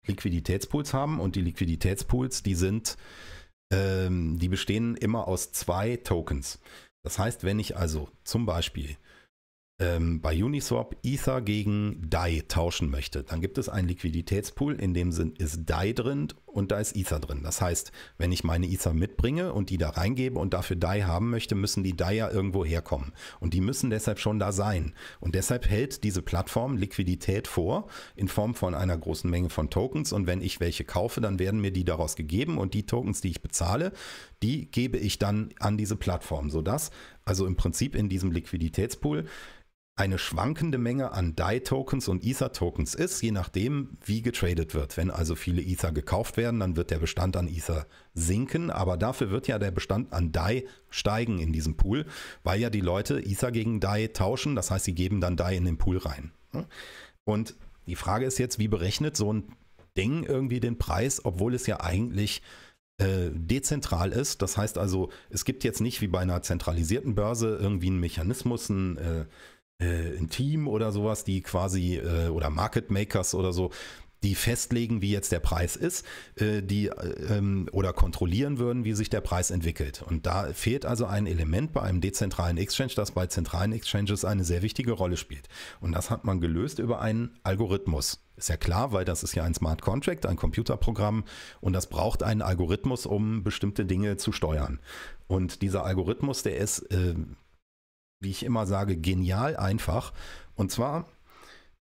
Liquiditätspools haben und die Liquiditätspools, die sind, ähm, die bestehen immer aus zwei Tokens. Das heißt, wenn ich also zum Beispiel ähm, bei Uniswap Ether gegen DAI tauschen möchte, dann gibt es einen Liquiditätspool, in dem Sinn ist DAI drin und da ist Ether drin. Das heißt, wenn ich meine Ether mitbringe und die da reingebe und dafür DAI haben möchte, müssen die DAI ja irgendwo herkommen. Und die müssen deshalb schon da sein. Und deshalb hält diese Plattform Liquidität vor in Form von einer großen Menge von Tokens. Und wenn ich welche kaufe, dann werden mir die daraus gegeben und die Tokens, die ich bezahle, die gebe ich dann an diese Plattform, sodass also im Prinzip in diesem Liquiditätspool eine schwankende Menge an DAI-Tokens und Ether-Tokens ist, je nachdem, wie getradet wird. Wenn also viele Ether gekauft werden, dann wird der Bestand an Ether sinken, aber dafür wird ja der Bestand an DAI steigen in diesem Pool, weil ja die Leute Ether gegen DAI tauschen, das heißt, sie geben dann DAI in den Pool rein. Und die Frage ist jetzt, wie berechnet so ein Ding irgendwie den Preis, obwohl es ja eigentlich äh, dezentral ist. Das heißt also, es gibt jetzt nicht wie bei einer zentralisierten Börse irgendwie einen Mechanismus, einen, äh, äh, ein Team oder sowas, die quasi äh, oder Market Makers oder so, die festlegen, wie jetzt der Preis ist, äh, die äh, ähm, oder kontrollieren würden, wie sich der Preis entwickelt. Und da fehlt also ein Element bei einem dezentralen Exchange, das bei zentralen Exchanges eine sehr wichtige Rolle spielt. Und das hat man gelöst über einen Algorithmus. Ist ja klar, weil das ist ja ein Smart Contract, ein Computerprogramm und das braucht einen Algorithmus, um bestimmte Dinge zu steuern. Und dieser Algorithmus, der ist äh, wie ich immer sage, genial einfach. Und zwar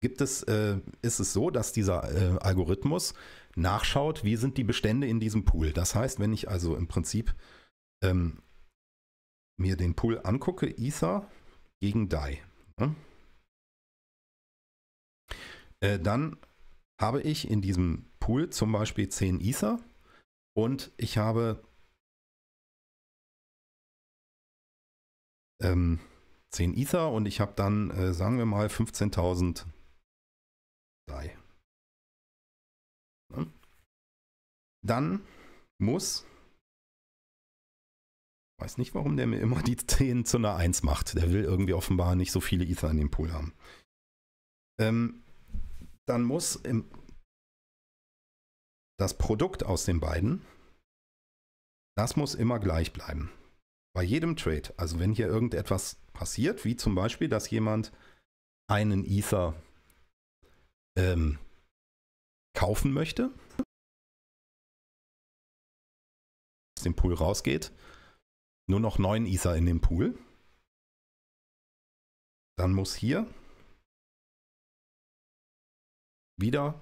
gibt es, äh, ist es so, dass dieser äh, Algorithmus nachschaut, wie sind die Bestände in diesem Pool. Das heißt, wenn ich also im Prinzip ähm, mir den Pool angucke, Ether gegen DAI, ne? äh, dann habe ich in diesem Pool zum Beispiel 10 Ether und ich habe ähm, 10 Ether und ich habe dann, äh, sagen wir mal, 15.000 Dai. Ne? Dann muss, weiß nicht, warum der mir immer die 10 zu einer 1 macht. Der will irgendwie offenbar nicht so viele Ether in dem Pool haben. Ähm, dann muss im, das Produkt aus den beiden, das muss immer gleich bleiben. Bei jedem Trade, also wenn hier irgendetwas passiert, wie zum Beispiel, dass jemand einen Ether ähm, kaufen möchte, aus dem Pool rausgeht, nur noch neun Ether in dem Pool. Dann muss hier wieder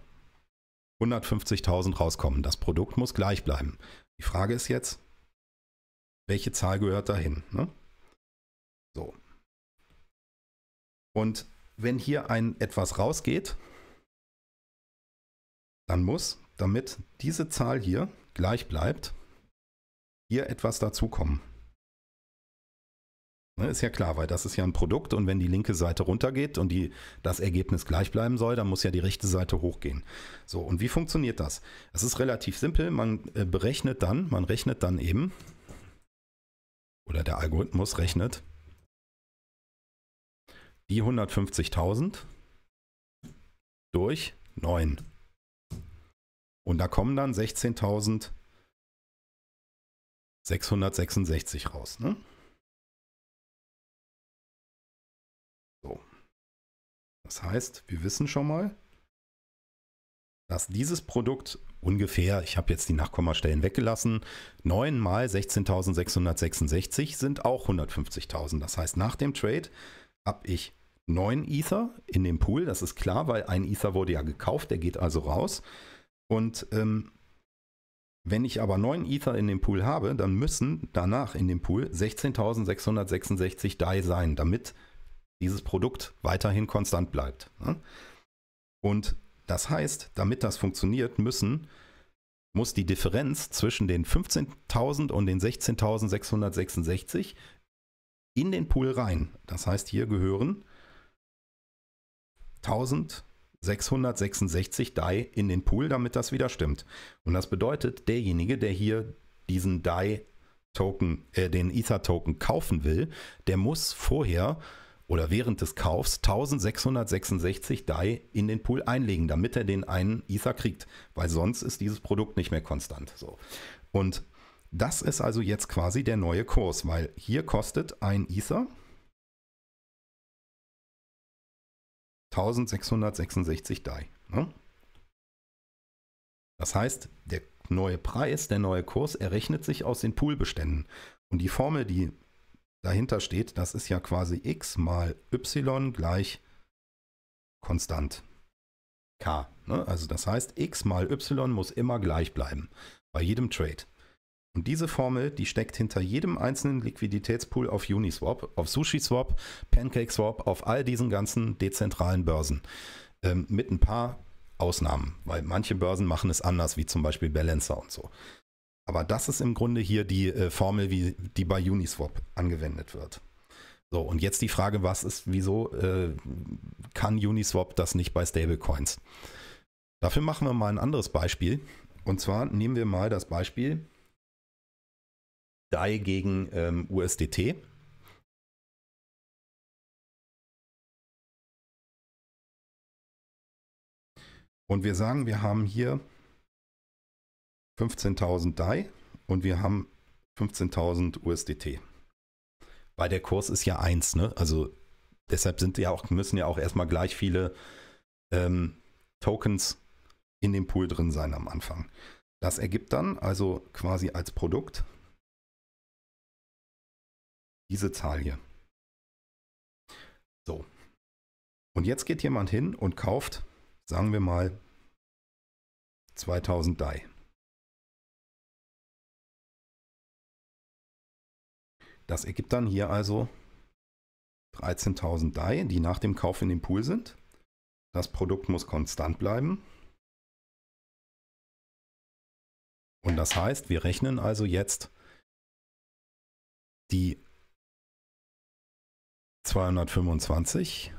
150.000 rauskommen. Das Produkt muss gleich bleiben. Die Frage ist jetzt, welche Zahl gehört dahin? Ne? So. Und wenn hier ein etwas rausgeht, dann muss, damit diese Zahl hier gleich bleibt, hier etwas dazukommen. Ne, ist ja klar, weil das ist ja ein Produkt und wenn die linke Seite runtergeht und die, das Ergebnis gleich bleiben soll, dann muss ja die rechte Seite hochgehen. So, und wie funktioniert das? Es ist relativ simpel, man äh, berechnet dann, man rechnet dann eben, oder der Algorithmus rechnet die 150.000 durch 9. Und da kommen dann 16.666 raus. Ne? So. Das heißt, wir wissen schon mal, dass dieses Produkt ungefähr, ich habe jetzt die Nachkommastellen weggelassen, 9 mal 16.666 sind auch 150.000. Das heißt, nach dem Trade habe ich 9 Ether in dem Pool. Das ist klar, weil ein Ether wurde ja gekauft, der geht also raus. Und ähm, wenn ich aber 9 Ether in dem Pool habe, dann müssen danach in dem Pool 16.666 DAI sein, damit dieses Produkt weiterhin konstant bleibt. Ne? Und das heißt, damit das funktioniert, müssen, muss die Differenz zwischen den 15.000 und den 16.666 in den Pool rein. Das heißt, hier gehören 1666 DAI in den Pool, damit das wieder stimmt. Und das bedeutet, derjenige, der hier diesen DAI Token, äh, den Ether Token kaufen will, der muss vorher oder während des Kaufs 1666 DAI in den Pool einlegen, damit er den einen Ether kriegt, weil sonst ist dieses Produkt nicht mehr konstant. So. Und das ist also jetzt quasi der neue Kurs, weil hier kostet ein Ether 1666 DAI. Ne? Das heißt, der neue Preis, der neue Kurs errechnet sich aus den Poolbeständen. Und die Formel, die dahinter steht, das ist ja quasi x mal y gleich konstant. K. Ne? Also das heißt, x mal y muss immer gleich bleiben bei jedem Trade. Und diese Formel, die steckt hinter jedem einzelnen Liquiditätspool auf Uniswap, auf SushiSwap, PancakeSwap, auf all diesen ganzen dezentralen Börsen. Ähm, mit ein paar Ausnahmen, weil manche Börsen machen es anders, wie zum Beispiel Balancer und so. Aber das ist im Grunde hier die äh, Formel, wie, die bei Uniswap angewendet wird. So, und jetzt die Frage, was ist, wieso äh, kann Uniswap das nicht bei Stablecoins? Dafür machen wir mal ein anderes Beispiel. Und zwar nehmen wir mal das Beispiel DAI gegen ähm, USDT. Und wir sagen, wir haben hier 15.000 DAI und wir haben 15.000 USDT. Weil der Kurs ist ja 1, ne? Also deshalb sind ja auch, müssen ja auch erstmal gleich viele ähm, Tokens in dem Pool drin sein am Anfang. Das ergibt dann also quasi als Produkt diese Zahl hier. So. Und jetzt geht jemand hin und kauft, sagen wir mal, 2000 DAI. Das ergibt dann hier also 13.000 DAI, die nach dem Kauf in dem Pool sind. Das Produkt muss konstant bleiben. Und das heißt, wir rechnen also jetzt die 225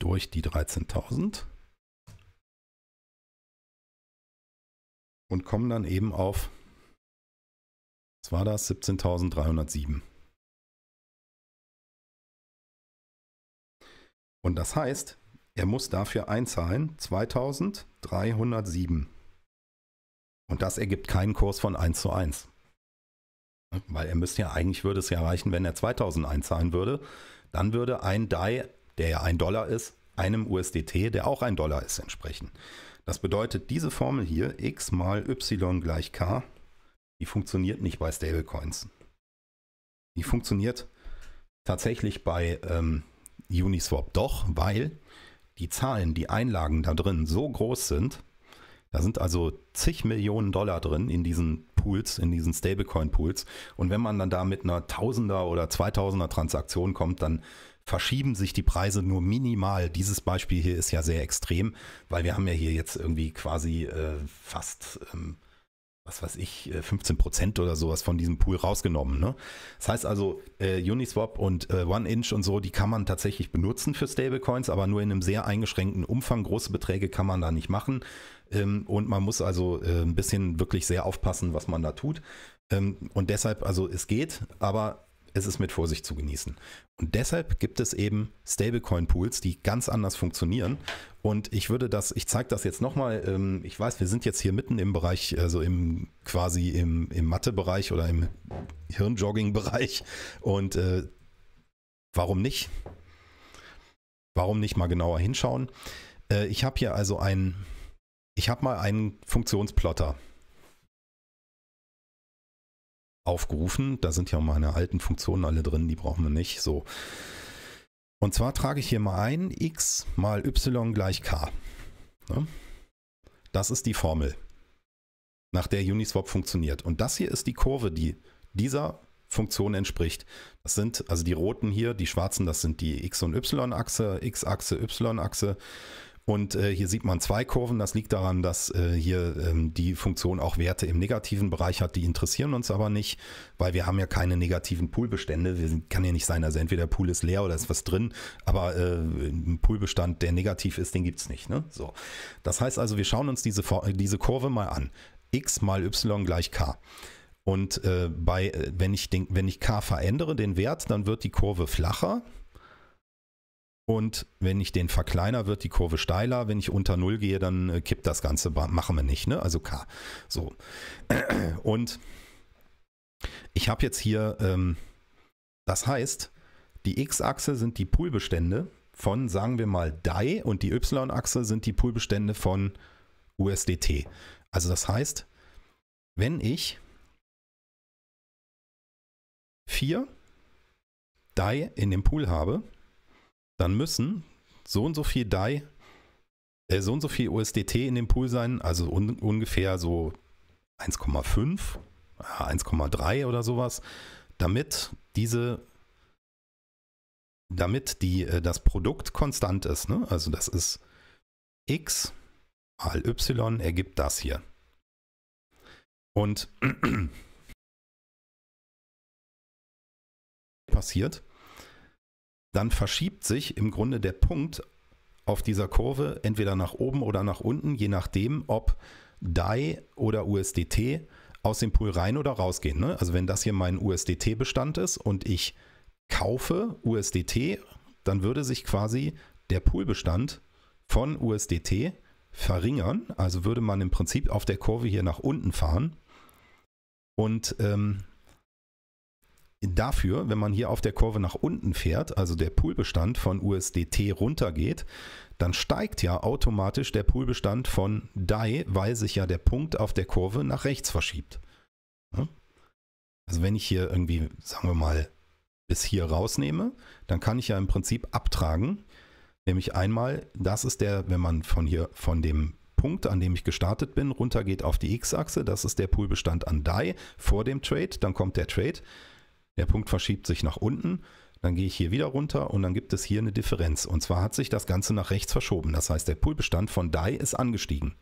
durch die 13.000 und kommen dann eben auf, was war das, 17.307. Und das heißt, er muss dafür einzahlen 2307. Und das ergibt keinen Kurs von 1 zu 1. Weil er müsste ja eigentlich würde es ja reichen, wenn er 2000 einzahlen würde. Dann würde ein DAI, der ja ein Dollar ist, einem USDT, der auch ein Dollar ist, entsprechen. Das bedeutet, diese Formel hier, x mal y gleich k, die funktioniert nicht bei Stablecoins. Die funktioniert tatsächlich bei ähm, Uniswap doch, weil die Zahlen, die Einlagen da drin so groß sind, da sind also zig Millionen Dollar drin in diesen Pools, in diesen Stablecoin-Pools. Und wenn man dann da mit einer Tausender oder Zweitausender Transaktion kommt, dann verschieben sich die Preise nur minimal. Dieses Beispiel hier ist ja sehr extrem, weil wir haben ja hier jetzt irgendwie quasi äh, fast, ähm, was weiß ich, 15 äh, Prozent oder sowas von diesem Pool rausgenommen. Ne? Das heißt also, äh, Uniswap und äh, Inch und so, die kann man tatsächlich benutzen für Stablecoins, aber nur in einem sehr eingeschränkten Umfang. Große Beträge kann man da nicht machen. Ähm, und man muss also äh, ein bisschen wirklich sehr aufpassen, was man da tut. Ähm, und deshalb, also es geht, aber es ist mit Vorsicht zu genießen. Und deshalb gibt es eben Stablecoin-Pools, die ganz anders funktionieren. Und ich würde das, ich zeige das jetzt nochmal, ähm, ich weiß, wir sind jetzt hier mitten im Bereich, also im quasi im, im Mathe-Bereich oder im Hirnjogging-Bereich. Und äh, warum nicht? Warum nicht mal genauer hinschauen? Äh, ich habe hier also ein ich habe mal einen Funktionsplotter aufgerufen. Da sind ja meine alten Funktionen alle drin, die brauchen wir nicht. So. Und zwar trage ich hier mal ein, x mal y gleich k. Ne? Das ist die Formel, nach der Uniswap funktioniert. Und das hier ist die Kurve, die dieser Funktion entspricht. Das sind also die roten hier, die schwarzen, das sind die x- und y-Achse, x-Achse, y-Achse und äh, hier sieht man zwei Kurven. Das liegt daran, dass äh, hier ähm, die Funktion auch Werte im negativen Bereich hat. Die interessieren uns aber nicht, weil wir haben ja keine negativen Poolbestände. Wir sind, kann ja nicht sein, also entweder der Pool ist leer oder ist was drin, aber äh, ein Poolbestand, der negativ ist, den gibt es nicht. Ne? So. Das heißt also, wir schauen uns diese, äh, diese Kurve mal an. x mal y gleich k. Und äh, bei, äh, wenn, ich den, wenn ich k verändere, den Wert, dann wird die Kurve flacher. Und wenn ich den verkleiner, wird die Kurve steiler. Wenn ich unter Null gehe, dann äh, kippt das Ganze. Machen wir nicht, ne? Also K. So. Und ich habe jetzt hier, ähm, das heißt, die X-Achse sind die Poolbestände von, sagen wir mal, DAI und die Y-Achse sind die Poolbestände von USDT. Also das heißt, wenn ich 4 DAI in dem Pool habe, dann müssen so und so viel DAI, äh, so und so viel USDT in dem Pool sein, also un ungefähr so 1,5, 1,3 oder sowas, damit diese damit die, äh, das Produkt konstant ist. Ne? Also das ist x mal y ergibt das hier. Und passiert, dann verschiebt sich im Grunde der Punkt auf dieser Kurve entweder nach oben oder nach unten, je nachdem, ob DAI oder USDT aus dem Pool rein oder rausgehen. Ne? Also wenn das hier mein USDT-Bestand ist und ich kaufe USDT, dann würde sich quasi der Poolbestand von USDT verringern. Also würde man im Prinzip auf der Kurve hier nach unten fahren. Und ähm, dafür, wenn man hier auf der Kurve nach unten fährt, also der Poolbestand von USDT runtergeht, dann steigt ja automatisch der Poolbestand von DAI, weil sich ja der Punkt auf der Kurve nach rechts verschiebt. Also wenn ich hier irgendwie, sagen wir mal, bis hier rausnehme, dann kann ich ja im Prinzip abtragen, nämlich einmal, das ist der, wenn man von hier, von dem Punkt, an dem ich gestartet bin, runtergeht auf die X-Achse, das ist der Poolbestand an DAI vor dem Trade, dann kommt der Trade, der Punkt verschiebt sich nach unten, dann gehe ich hier wieder runter und dann gibt es hier eine Differenz. Und zwar hat sich das Ganze nach rechts verschoben. Das heißt, der Poolbestand von DAI ist angestiegen.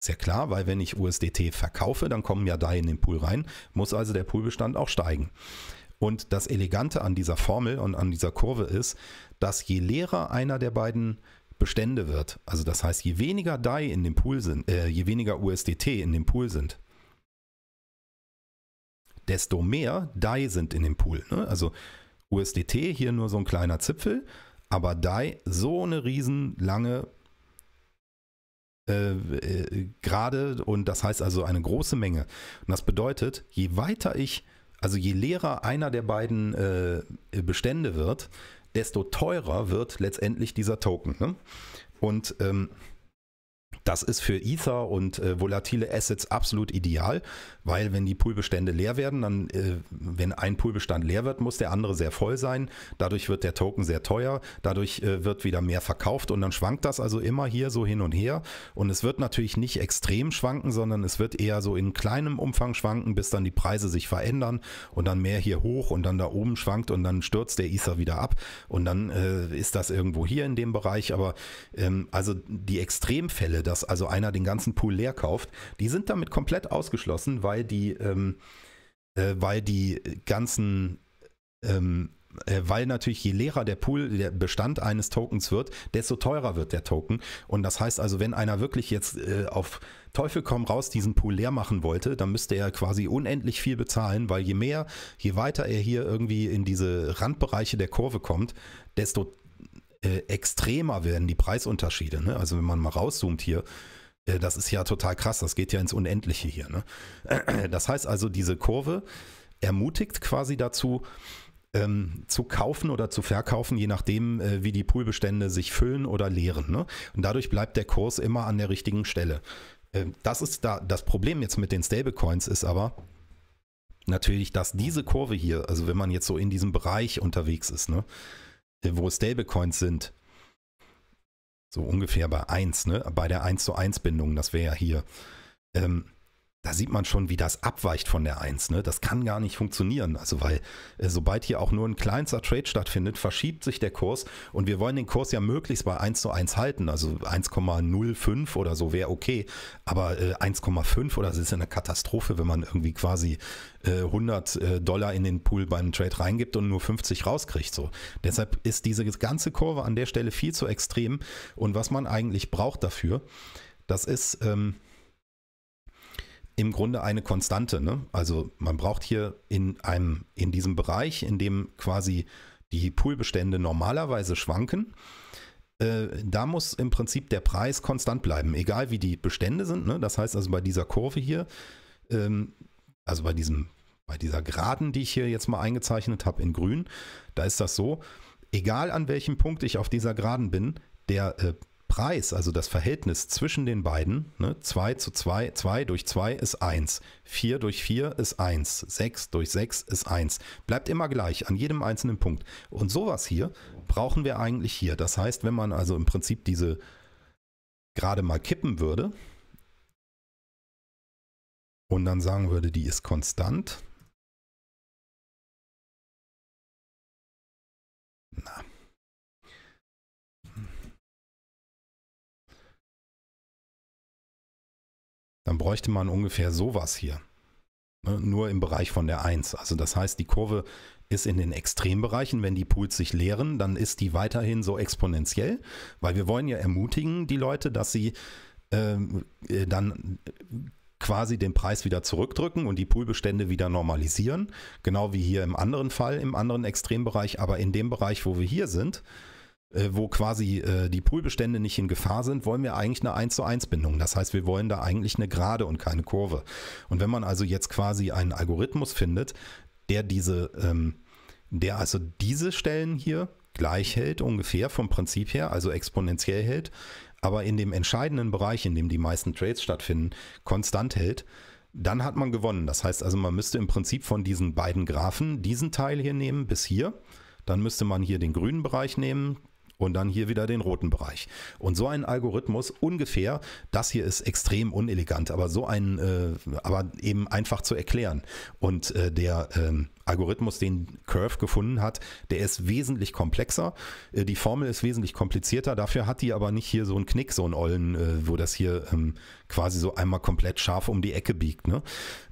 Ist ja klar, weil wenn ich USDT verkaufe, dann kommen ja DAI in den Pool rein, muss also der Poolbestand auch steigen. Und das Elegante an dieser Formel und an dieser Kurve ist, dass je leerer einer der beiden Bestände wird, also das heißt, je weniger DAI in dem Pool sind, äh, je weniger USDT in dem Pool sind, desto mehr DAI sind in dem Pool. Ne? Also USDT hier nur so ein kleiner Zipfel, aber DAI so eine riesenlange äh, äh, gerade und das heißt also eine große Menge. Und das bedeutet, je weiter ich, also je leerer einer der beiden äh, Bestände wird, desto teurer wird letztendlich dieser Token. Ne? Und ähm, das ist für Ether und äh, volatile Assets absolut ideal, weil wenn die Poolbestände leer werden, dann, äh, wenn ein Poolbestand leer wird, muss der andere sehr voll sein. Dadurch wird der Token sehr teuer, dadurch äh, wird wieder mehr verkauft und dann schwankt das also immer hier so hin und her. Und es wird natürlich nicht extrem schwanken, sondern es wird eher so in kleinem Umfang schwanken, bis dann die Preise sich verändern und dann mehr hier hoch und dann da oben schwankt und dann stürzt der Ether wieder ab und dann äh, ist das irgendwo hier in dem Bereich. Aber ähm, also die Extremfälle, dass also einer den ganzen Pool leer kauft, die sind damit komplett ausgeschlossen, weil die, ähm, äh, weil die ganzen, ähm, äh, weil natürlich je leerer der Pool, der Bestand eines Tokens wird, desto teurer wird der Token. Und das heißt also, wenn einer wirklich jetzt äh, auf Teufel komm raus diesen Pool leer machen wollte, dann müsste er quasi unendlich viel bezahlen, weil je mehr, je weiter er hier irgendwie in diese Randbereiche der Kurve kommt, desto teurer äh, extremer werden die Preisunterschiede. Ne? Also wenn man mal rauszoomt hier, äh, das ist ja total krass, das geht ja ins Unendliche hier. Ne? Das heißt also, diese Kurve ermutigt quasi dazu, ähm, zu kaufen oder zu verkaufen, je nachdem, äh, wie die Poolbestände sich füllen oder leeren. Ne? Und dadurch bleibt der Kurs immer an der richtigen Stelle. Ähm, das ist da das Problem jetzt mit den Stablecoins ist aber natürlich, dass diese Kurve hier, also wenn man jetzt so in diesem Bereich unterwegs ist, ne, äh, wo Stablecoins sind, so ungefähr bei 1, ne? bei der 1 zu 1 Bindung, das wäre ja hier. Ähm, da sieht man schon, wie das abweicht von der 1. Ne? Das kann gar nicht funktionieren. Also, weil äh, sobald hier auch nur ein kleinster Trade stattfindet, verschiebt sich der Kurs und wir wollen den Kurs ja möglichst bei 1 zu 1 halten. Also 1,05 oder so wäre okay, aber äh, 1,5 oder das ist ja eine Katastrophe, wenn man irgendwie quasi äh, 100 äh, Dollar in den Pool beim Trade reingibt und nur 50 rauskriegt. So. Deshalb ist diese ganze Kurve an der Stelle viel zu extrem und was man eigentlich braucht dafür, das ist. Ähm, im Grunde eine Konstante. Ne? Also man braucht hier in einem, in diesem Bereich, in dem quasi die Poolbestände normalerweise schwanken, äh, da muss im Prinzip der Preis konstant bleiben, egal wie die Bestände sind. Ne? Das heißt also bei dieser Kurve hier, ähm, also bei diesem, bei dieser Geraden, die ich hier jetzt mal eingezeichnet habe in grün, da ist das so, egal an welchem Punkt ich auf dieser Geraden bin, der äh, Preis, also das Verhältnis zwischen den beiden, ne, 2 zu 2, 2 durch 2 ist 1, 4 durch 4 ist 1, 6 durch 6 ist 1, bleibt immer gleich an jedem einzelnen Punkt. Und sowas hier brauchen wir eigentlich hier. Das heißt, wenn man also im Prinzip diese gerade mal kippen würde und dann sagen würde, die ist konstant. Na. dann bräuchte man ungefähr sowas hier. Ne? Nur im Bereich von der 1. Also das heißt, die Kurve ist in den Extrembereichen, wenn die Pools sich leeren, dann ist die weiterhin so exponentiell, weil wir wollen ja ermutigen die Leute, dass sie ähm, äh, dann quasi den Preis wieder zurückdrücken und die Poolbestände wieder normalisieren, genau wie hier im anderen Fall, im anderen Extrembereich, aber in dem Bereich, wo wir hier sind, äh, wo quasi äh, die Poolbestände nicht in Gefahr sind, wollen wir eigentlich eine 1 zu 1 Bindung. Das heißt, wir wollen da eigentlich eine Gerade und keine Kurve. Und wenn man also jetzt quasi einen Algorithmus findet, der diese, ähm, der also diese Stellen hier gleich hält, ungefähr vom Prinzip her, also exponentiell hält, aber in dem entscheidenden Bereich, in dem die meisten Trades stattfinden, konstant hält, dann hat man gewonnen. Das heißt also, man müsste im Prinzip von diesen beiden Graphen diesen Teil hier nehmen bis hier. Dann müsste man hier den grünen Bereich nehmen, und dann hier wieder den roten Bereich. Und so ein Algorithmus ungefähr, das hier ist extrem unelegant, aber so ein, äh, aber eben einfach zu erklären. Und äh, der ähm, Algorithmus, den Curve gefunden hat, der ist wesentlich komplexer. Äh, die Formel ist wesentlich komplizierter. Dafür hat die aber nicht hier so einen Knick, so einen Ollen, äh, wo das hier ähm, quasi so einmal komplett scharf um die Ecke biegt. Ne?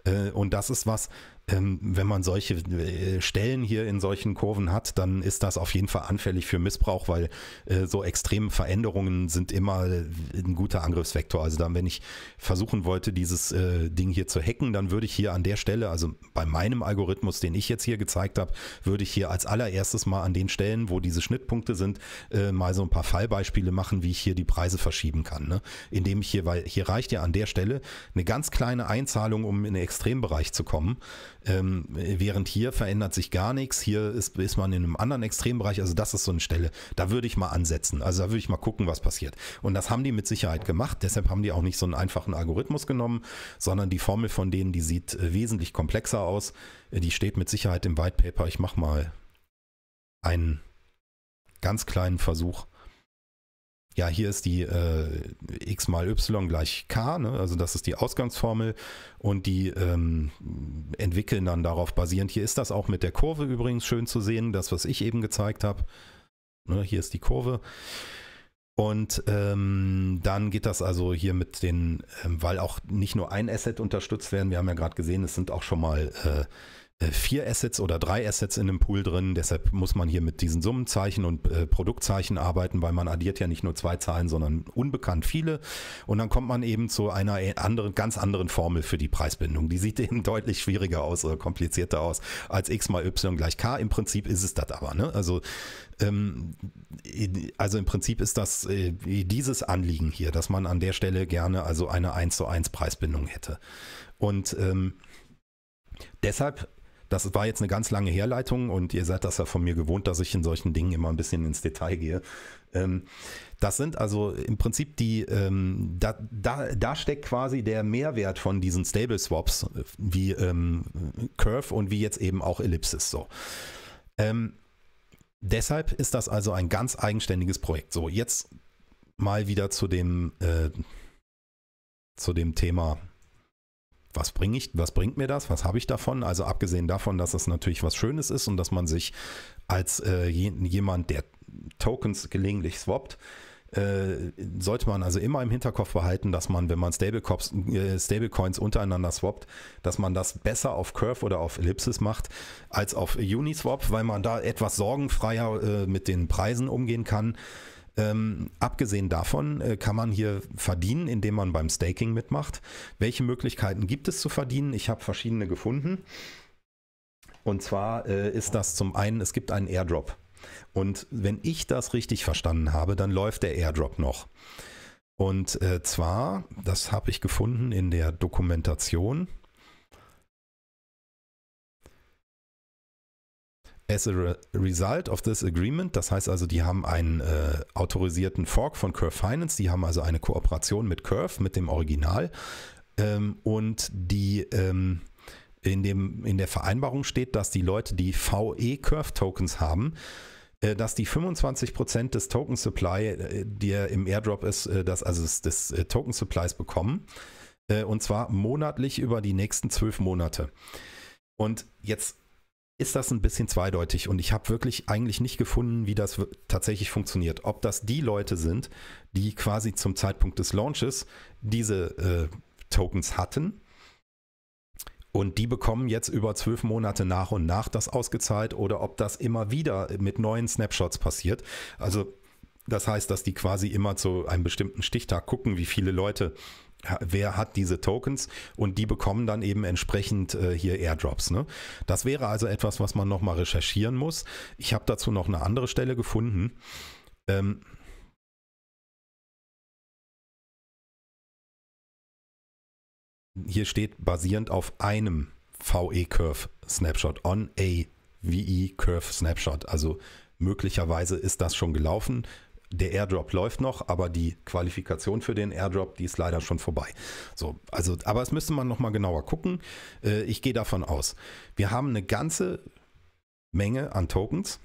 Äh, und das ist was, ähm, wenn man solche äh, Stellen hier in solchen Kurven hat, dann ist das auf jeden Fall anfällig für Missbrauch, weil äh, so extreme Veränderungen sind immer äh, ein guter Angriffsvektor. Also dann, wenn ich versuchen wollte, dieses Ding hier zu hacken, dann würde ich hier an der Stelle, also bei meinem Algorithmus, den ich jetzt hier gezeigt habe, würde ich hier als allererstes mal an den Stellen, wo diese Schnittpunkte sind, mal so ein paar Fallbeispiele machen, wie ich hier die Preise verschieben kann. Ne? Indem ich hier, weil hier reicht ja an der Stelle eine ganz kleine Einzahlung, um in den Extrembereich zu kommen ähm, während hier verändert sich gar nichts. Hier ist, ist man in einem anderen Extrembereich. Also das ist so eine Stelle, da würde ich mal ansetzen. Also da würde ich mal gucken, was passiert. Und das haben die mit Sicherheit gemacht. Deshalb haben die auch nicht so einen einfachen Algorithmus genommen, sondern die Formel von denen, die sieht äh, wesentlich komplexer aus. Äh, die steht mit Sicherheit im White Paper. Ich mache mal einen ganz kleinen Versuch ja, hier ist die äh, x mal y gleich k, ne? also das ist die Ausgangsformel und die ähm, entwickeln dann darauf basierend. Hier ist das auch mit der Kurve übrigens schön zu sehen, das, was ich eben gezeigt habe. Ne? Hier ist die Kurve. Und ähm, dann geht das also hier mit den, ähm, weil auch nicht nur ein Asset unterstützt werden, wir haben ja gerade gesehen, es sind auch schon mal äh, äh, vier Assets oder drei Assets in einem Pool drin. Deshalb muss man hier mit diesen Summenzeichen und äh, Produktzeichen arbeiten, weil man addiert ja nicht nur zwei Zahlen, sondern unbekannt viele. Und dann kommt man eben zu einer äh, anderen, ganz anderen Formel für die Preisbindung. Die sieht eben deutlich schwieriger aus oder komplizierter aus als x mal y gleich k. Im Prinzip ist es das aber. Ne? Also ähm, also im Prinzip ist das äh, dieses Anliegen hier, dass man an der Stelle gerne also eine 1 zu 1 Preisbindung hätte. Und ähm, deshalb das war jetzt eine ganz lange Herleitung und ihr seid das ja von mir gewohnt, dass ich in solchen Dingen immer ein bisschen ins Detail gehe. Ähm, das sind also im Prinzip die, ähm, da, da, da steckt quasi der Mehrwert von diesen Stable Swaps, äh, wie ähm, Curve und wie jetzt eben auch Ellipsis so. Ähm, deshalb ist das also ein ganz eigenständiges Projekt. So, jetzt mal wieder zu dem, äh, zu dem Thema was bringe ich, was bringt mir das, was habe ich davon? Also abgesehen davon, dass das natürlich was Schönes ist und dass man sich als äh, jemand, der Tokens gelegentlich swappt, äh, sollte man also immer im Hinterkopf behalten, dass man, wenn man äh, Stablecoins, äh, untereinander swappt, dass man das besser auf Curve oder auf Ellipsis macht als auf Uniswap, weil man da etwas sorgenfreier äh, mit den Preisen umgehen kann. Ähm, abgesehen davon äh, kann man hier verdienen, indem man beim Staking mitmacht. Welche Möglichkeiten gibt es zu verdienen? Ich habe verschiedene gefunden. Und zwar äh, ist das zum einen, es gibt einen Airdrop. Und wenn ich das richtig verstanden habe, dann läuft der Airdrop noch. Und äh, zwar, das habe ich gefunden in der Dokumentation. As a result of this agreement, das heißt also, die haben einen äh, autorisierten Fork von Curve Finance, die haben also eine Kooperation mit Curve, mit dem Original. Ähm, und die ähm, in, dem, in der Vereinbarung steht, dass die Leute, die VE Curve Tokens haben, äh, dass die 25% des Token Supply, äh, der im Airdrop ist, äh, das, also des, des äh, Token Supplies bekommen. Äh, und zwar monatlich über die nächsten zwölf Monate. Und jetzt ist das ein bisschen zweideutig und ich habe wirklich eigentlich nicht gefunden, wie das tatsächlich funktioniert. Ob das die Leute sind, die quasi zum Zeitpunkt des Launches diese äh, Tokens hatten und die bekommen jetzt über zwölf Monate nach und nach das ausgezahlt oder ob das immer wieder mit neuen Snapshots passiert. Also das heißt, dass die quasi immer zu einem bestimmten Stichtag gucken, wie viele Leute wer hat diese Tokens und die bekommen dann eben entsprechend äh, hier Airdrops. Ne? Das wäre also etwas, was man nochmal recherchieren muss. Ich habe dazu noch eine andere Stelle gefunden. Ähm hier steht basierend auf einem VE-Curve Snapshot, on a VE-Curve Snapshot. Also möglicherweise ist das schon gelaufen, der Airdrop läuft noch, aber die Qualifikation für den Airdrop, die ist leider schon vorbei. So, also, aber es müsste man nochmal genauer gucken. Äh, ich gehe davon aus. Wir haben eine ganze Menge an Tokens.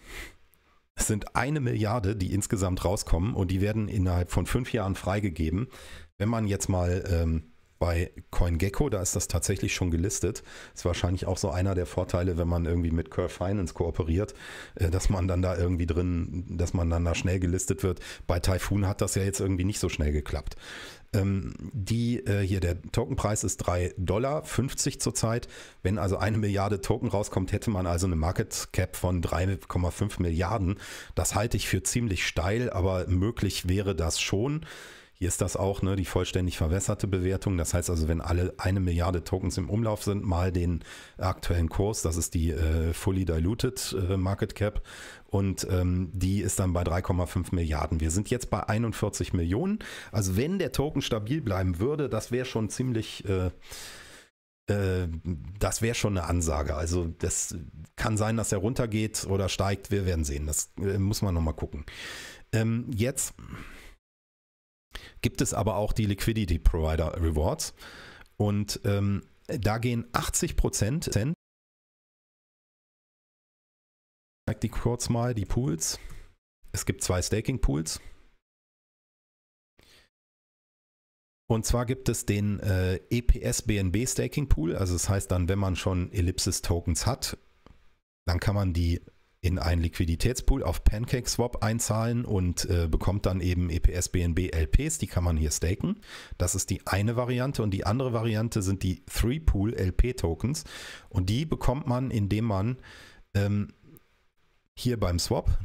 Es sind eine Milliarde, die insgesamt rauskommen und die werden innerhalb von fünf Jahren freigegeben. Wenn man jetzt mal ähm, bei CoinGecko, da ist das tatsächlich schon gelistet. Ist wahrscheinlich auch so einer der Vorteile, wenn man irgendwie mit Curve Finance kooperiert, äh, dass man dann da irgendwie drin, dass man dann da schnell gelistet wird. Bei Typhoon hat das ja jetzt irgendwie nicht so schnell geklappt. Ähm, die äh, hier, der Tokenpreis ist 3,50 Dollar zurzeit. Wenn also eine Milliarde Token rauskommt, hätte man also eine Market Cap von 3,5 Milliarden. Das halte ich für ziemlich steil, aber möglich wäre das schon. Hier ist das auch, ne, die vollständig verwässerte Bewertung. Das heißt also, wenn alle eine Milliarde Tokens im Umlauf sind, mal den aktuellen Kurs, das ist die äh, Fully Diluted äh, Market Cap und ähm, die ist dann bei 3,5 Milliarden. Wir sind jetzt bei 41 Millionen. Also wenn der Token stabil bleiben würde, das wäre schon ziemlich... Äh, äh, das wäre schon eine Ansage. Also das kann sein, dass er runtergeht oder steigt. Wir werden sehen. Das äh, muss man nochmal gucken. Ähm, jetzt gibt es aber auch die Liquidity Provider Rewards. Und ähm, da gehen 80 Prozent. Zeig die kurz mal, die Pools. Es gibt zwei Staking Pools. Und zwar gibt es den äh, EPS BNB Staking Pool. Also das heißt dann, wenn man schon Ellipsis Tokens hat, dann kann man die in einen Liquiditätspool auf PancakeSwap einzahlen und äh, bekommt dann eben EPS BNB LPs, die kann man hier staken. Das ist die eine Variante und die andere Variante sind die Three Pool LP Tokens und die bekommt man, indem man ähm, hier beim Swap,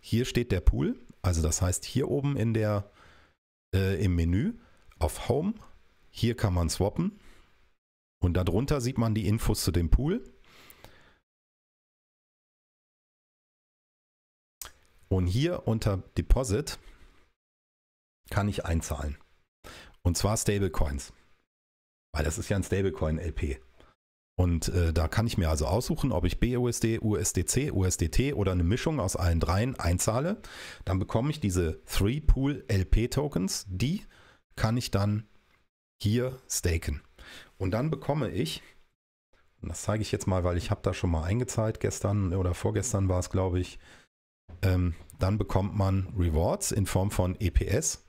hier steht der Pool, also das heißt hier oben in der äh, im Menü auf Home, hier kann man swappen und darunter sieht man die Infos zu dem Pool. Und hier unter Deposit kann ich einzahlen. Und zwar Stablecoins. Weil das ist ja ein Stablecoin-LP. Und äh, da kann ich mir also aussuchen, ob ich BUSD, USDC, USDT oder eine Mischung aus allen dreien einzahle. Dann bekomme ich diese 3 Pool LP Tokens. Die kann ich dann hier staken. Und dann bekomme ich, und das zeige ich jetzt mal, weil ich habe da schon mal eingezahlt gestern oder vorgestern war es, glaube ich, ähm, dann bekommt man Rewards in Form von EPS.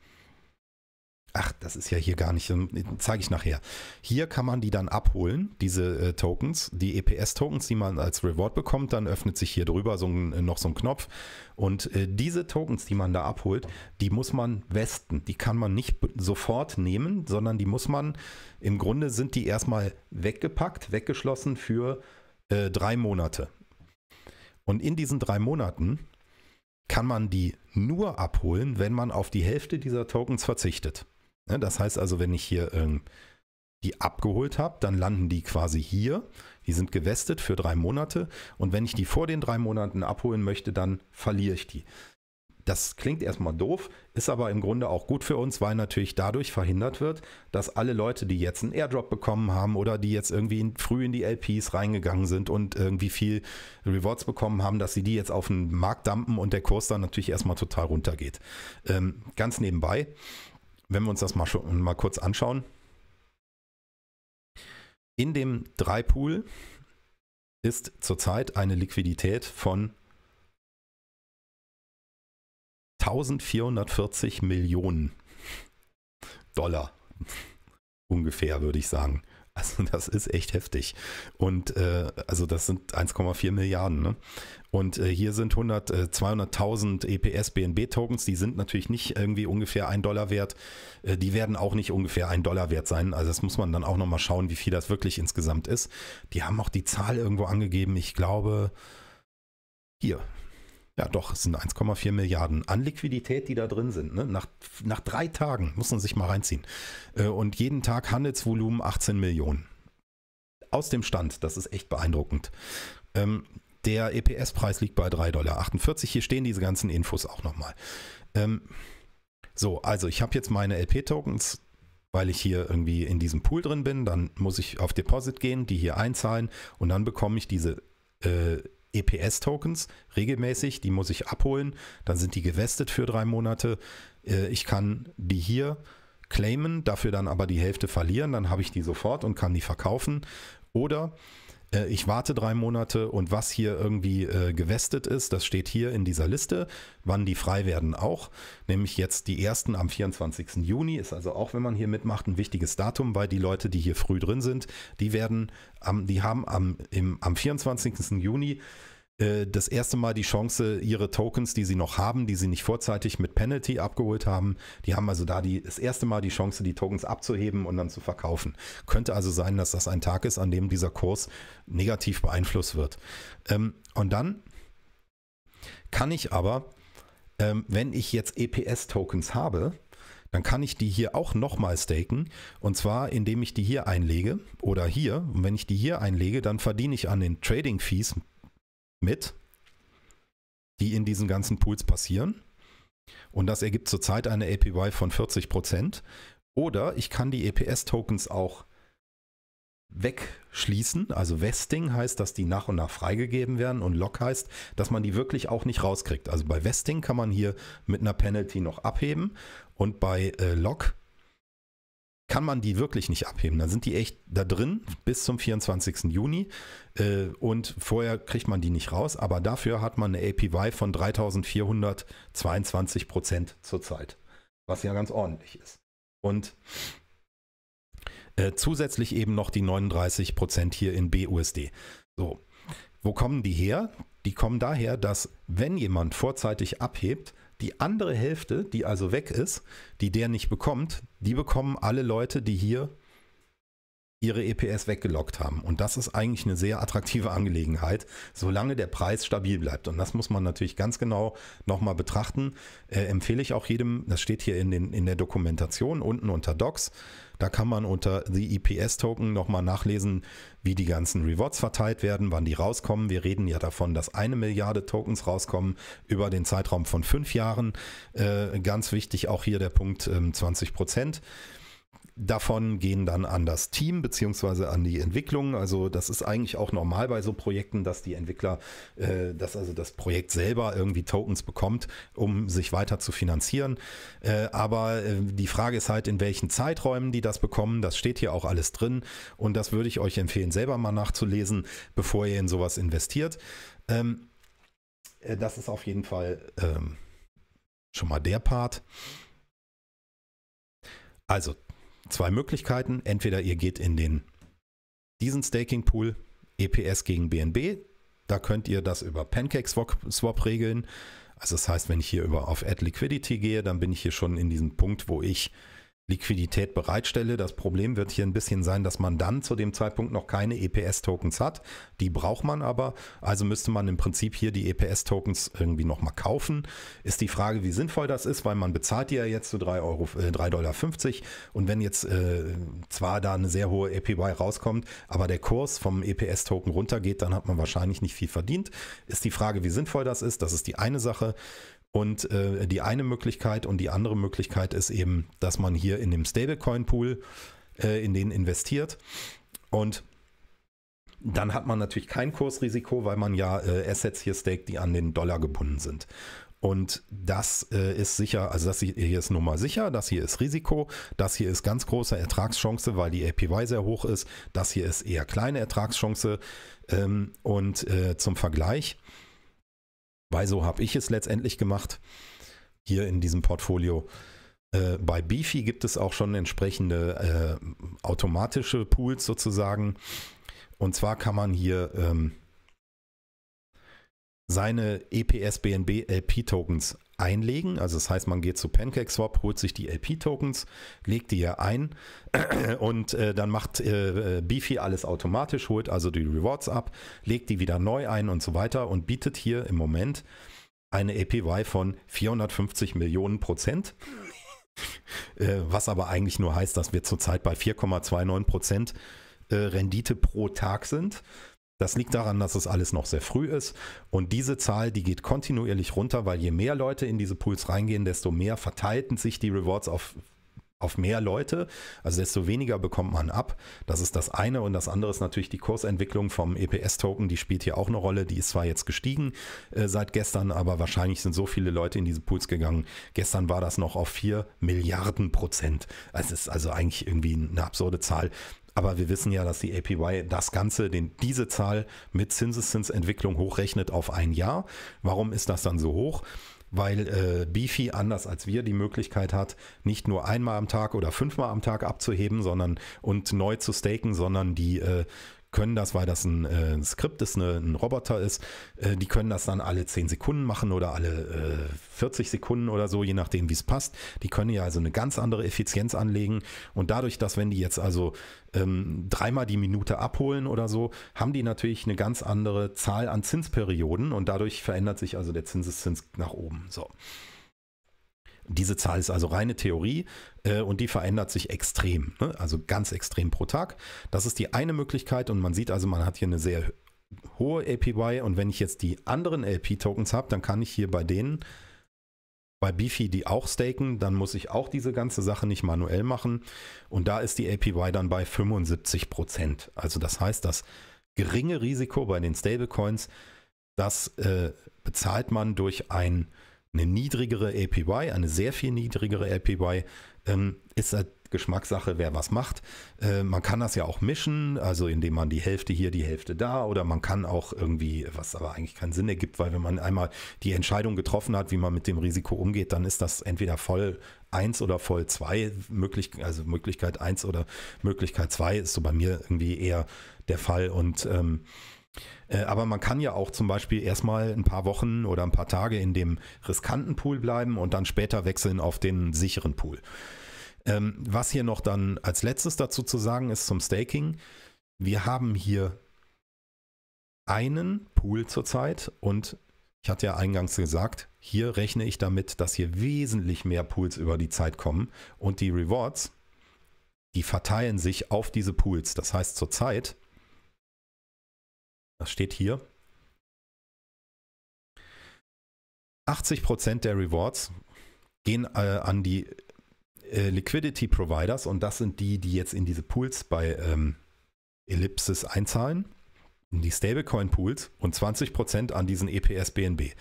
Ach, das ist ja hier gar nicht, ähm, zeige ich nachher. Hier kann man die dann abholen, diese äh, Tokens, die EPS-Tokens, die man als Reward bekommt. Dann öffnet sich hier drüber so ein, äh, noch so ein Knopf. Und äh, diese Tokens, die man da abholt, die muss man westen. Die kann man nicht sofort nehmen, sondern die muss man, im Grunde sind die erstmal weggepackt, weggeschlossen für äh, drei Monate. Und in diesen drei Monaten kann man die nur abholen, wenn man auf die Hälfte dieser Tokens verzichtet. Ne, das heißt also, wenn ich hier ähm, die abgeholt habe, dann landen die quasi hier. Die sind gewestet für drei Monate und wenn ich die vor den drei Monaten abholen möchte, dann verliere ich die. Das klingt erstmal doof, ist aber im Grunde auch gut für uns, weil natürlich dadurch verhindert wird, dass alle Leute, die jetzt einen Airdrop bekommen haben oder die jetzt irgendwie früh in die LPs reingegangen sind und irgendwie viel Rewards bekommen haben, dass sie die jetzt auf den Markt dampen und der Kurs dann natürlich erstmal total runtergeht. Ähm, ganz nebenbei, wenn wir uns das mal, schon, mal kurz anschauen. In dem 3-Pool ist zurzeit eine Liquidität von 1440 Millionen Dollar ungefähr, würde ich sagen. Also das ist echt heftig. Und äh, also das sind 1,4 Milliarden. Ne? Und äh, hier sind 100, 200.000 EPS BNB-Tokens. Die sind natürlich nicht irgendwie ungefähr ein Dollar wert. Äh, die werden auch nicht ungefähr ein Dollar wert sein. Also das muss man dann auch nochmal schauen, wie viel das wirklich insgesamt ist. Die haben auch die Zahl irgendwo angegeben. Ich glaube, hier, ja, doch, es sind 1,4 Milliarden an Liquidität, die da drin sind. Ne? Nach, nach drei Tagen muss man sich mal reinziehen. Äh, und jeden Tag Handelsvolumen 18 Millionen. Aus dem Stand, das ist echt beeindruckend. Ähm, der EPS-Preis liegt bei 3,48 Dollar. Hier stehen diese ganzen Infos auch nochmal. Ähm, so, also ich habe jetzt meine LP-Tokens weil ich hier irgendwie in diesem Pool drin bin. Dann muss ich auf Deposit gehen, die hier einzahlen und dann bekomme ich diese äh, EPS-Tokens regelmäßig, die muss ich abholen, dann sind die gewestet für drei Monate. Äh, ich kann die hier claimen, dafür dann aber die Hälfte verlieren, dann habe ich die sofort und kann die verkaufen. Oder äh, ich warte drei Monate und was hier irgendwie äh, gewestet ist, das steht hier in dieser Liste, wann die frei werden auch, nämlich jetzt die ersten am 24. Juni, ist also auch, wenn man hier mitmacht, ein wichtiges Datum, weil die Leute, die hier früh drin sind, die werden, am, die haben am, im, am 24. Juni äh, das erste Mal die Chance, ihre Tokens, die sie noch haben, die sie nicht vorzeitig mit Penalty abgeholt haben, die haben also da die, das erste Mal die Chance, die Tokens abzuheben und dann zu verkaufen. Könnte also sein, dass das ein Tag ist, an dem dieser Kurs negativ beeinflusst wird. Ähm, und dann kann ich aber, ähm, wenn ich jetzt EPS-Tokens habe, dann kann ich die hier auch nochmal staken. Und zwar, indem ich die hier einlege oder hier. Und wenn ich die hier einlege, dann verdiene ich an den Trading Fees mit, die in diesen ganzen Pools passieren. Und das ergibt zurzeit eine APY von 40 Prozent. Oder ich kann die EPS-Tokens auch wegschließen. Also Vesting heißt, dass die nach und nach freigegeben werden und Lock heißt, dass man die wirklich auch nicht rauskriegt. Also bei Vesting kann man hier mit einer Penalty noch abheben und bei äh, Lock kann man die wirklich nicht abheben. Dann sind die echt da drin bis zum 24. Juni äh, und vorher kriegt man die nicht raus. Aber dafür hat man eine APY von 3422 Prozent zurzeit, was ja ganz ordentlich ist. Und äh, zusätzlich eben noch die 39 Prozent hier in BUSD. So, wo kommen die her? Die kommen daher, dass wenn jemand vorzeitig abhebt, die andere Hälfte, die also weg ist, die der nicht bekommt, die bekommen alle Leute, die hier ihre EPS weggelockt haben. Und das ist eigentlich eine sehr attraktive Angelegenheit, solange der Preis stabil bleibt. Und das muss man natürlich ganz genau nochmal betrachten. Äh, empfehle ich auch jedem, das steht hier in, den, in der Dokumentation unten unter Docs. Da kann man unter The EPS Token nochmal nachlesen, wie die ganzen Rewards verteilt werden, wann die rauskommen. Wir reden ja davon, dass eine Milliarde Tokens rauskommen über den Zeitraum von fünf Jahren. Äh, ganz wichtig auch hier der Punkt ähm, 20 Prozent davon gehen dann an das Team beziehungsweise an die Entwicklung. Also das ist eigentlich auch normal bei so Projekten, dass die Entwickler, äh, dass also das Projekt selber irgendwie Tokens bekommt, um sich weiter zu finanzieren. Äh, aber äh, die Frage ist halt, in welchen Zeiträumen die das bekommen. Das steht hier auch alles drin und das würde ich euch empfehlen, selber mal nachzulesen, bevor ihr in sowas investiert. Ähm, äh, das ist auf jeden Fall ähm, schon mal der Part. Also zwei Möglichkeiten. Entweder ihr geht in den diesen Staking Pool EPS gegen BNB. Da könnt ihr das über Pancake Swap regeln. Also das heißt, wenn ich hier über auf Add Liquidity gehe, dann bin ich hier schon in diesem Punkt, wo ich Liquidität bereitstelle. Das Problem wird hier ein bisschen sein, dass man dann zu dem Zeitpunkt noch keine EPS-Tokens hat. Die braucht man aber. Also müsste man im Prinzip hier die EPS-Tokens irgendwie nochmal kaufen. Ist die Frage, wie sinnvoll das ist, weil man bezahlt die ja jetzt zu 3,50 Euro. Äh, Dollar Und wenn jetzt äh, zwar da eine sehr hohe APY e rauskommt, aber der Kurs vom EPS-Token runtergeht, dann hat man wahrscheinlich nicht viel verdient. Ist die Frage, wie sinnvoll das ist. Das ist die eine Sache. Und äh, die eine Möglichkeit und die andere Möglichkeit ist eben, dass man hier in dem Stablecoin-Pool äh, in den investiert. Und dann hat man natürlich kein Kursrisiko, weil man ja äh, Assets hier staked, die an den Dollar gebunden sind. Und das äh, ist sicher, also das hier ist nun mal sicher, das hier ist Risiko, das hier ist ganz große Ertragschance, weil die APY sehr hoch ist, das hier ist eher kleine Ertragschance. Ähm, und äh, zum Vergleich, weil so habe ich es letztendlich gemacht, hier in diesem Portfolio. Äh, bei Beefy gibt es auch schon entsprechende äh, automatische Pools sozusagen. Und zwar kann man hier ähm, seine EPS BNB LP Tokens einlegen. Also das heißt, man geht zu PancakeSwap, holt sich die LP-Tokens, legt die hier ein und äh, dann macht äh, äh, Beefy alles automatisch, holt also die Rewards ab, legt die wieder neu ein und so weiter und bietet hier im Moment eine APY von 450 Millionen Prozent. Äh, was aber eigentlich nur heißt, dass wir zurzeit bei 4,29 Prozent äh, Rendite pro Tag sind. Das liegt daran, dass es alles noch sehr früh ist und diese Zahl, die geht kontinuierlich runter, weil je mehr Leute in diese Pools reingehen, desto mehr verteilten sich die Rewards auf auf mehr Leute, also desto weniger bekommt man ab. Das ist das eine und das andere ist natürlich die Kursentwicklung vom EPS-Token, die spielt hier auch eine Rolle. Die ist zwar jetzt gestiegen äh, seit gestern, aber wahrscheinlich sind so viele Leute in diese Pools gegangen. Gestern war das noch auf 4 Milliarden Prozent. Es ist also eigentlich irgendwie eine absurde Zahl. Aber wir wissen ja, dass die APY das Ganze, den, diese Zahl mit Zinseszinsentwicklung hochrechnet auf ein Jahr. Warum ist das dann so hoch? Weil äh, Bifi anders als wir die Möglichkeit hat, nicht nur einmal am Tag oder fünfmal am Tag abzuheben, sondern und neu zu staken, sondern die äh, können das, weil das ein, äh, Skript ist, eine, ein Roboter ist, äh, die können das dann alle 10 Sekunden machen oder alle äh, 40 Sekunden oder so, je nachdem, wie es passt. Die können ja also eine ganz andere Effizienz anlegen. Und dadurch, dass wenn die jetzt also ähm, dreimal die Minute abholen oder so, haben die natürlich eine ganz andere Zahl an Zinsperioden und dadurch verändert sich also der Zinseszins nach oben. So. Diese Zahl ist also reine Theorie äh, und die verändert sich extrem, ne? also ganz extrem pro Tag. Das ist die eine Möglichkeit und man sieht also, man hat hier eine sehr hohe APY und wenn ich jetzt die anderen LP-Tokens habe, dann kann ich hier bei denen, bei Bifi, die auch staken, dann muss ich auch diese ganze Sache nicht manuell machen und da ist die APY dann bei 75%. Prozent. Also das heißt, das geringe Risiko bei den Stablecoins, das äh, bezahlt man durch ein eine niedrigere APY, eine sehr viel niedrigere APY, ähm, ist halt Geschmackssache, wer was macht. Äh, man kann das ja auch mischen, also indem man die Hälfte hier, die Hälfte da oder man kann auch irgendwie, was aber eigentlich keinen Sinn ergibt, weil wenn man einmal die Entscheidung getroffen hat, wie man mit dem Risiko umgeht, dann ist das entweder voll 1 oder voll 2, möglich, also Möglichkeit 1 oder Möglichkeit 2 ist so bei mir irgendwie eher der Fall und ähm, äh, aber man kann ja auch zum Beispiel erstmal ein paar Wochen oder ein paar Tage in dem riskanten Pool bleiben und dann später wechseln auf den sicheren Pool. Ähm, was hier noch dann als letztes dazu zu sagen ist zum Staking. Wir haben hier einen Pool zurzeit und ich hatte ja eingangs gesagt, hier rechne ich damit, dass hier wesentlich mehr Pools über die Zeit kommen und die Rewards, die verteilen sich auf diese Pools. Das heißt, zurzeit das steht hier. 80% der Rewards gehen äh, an die äh, Liquidity Providers und das sind die, die jetzt in diese Pools bei ähm, Ellipsis einzahlen, in die Stablecoin Pools und 20% an diesen EPS BNB.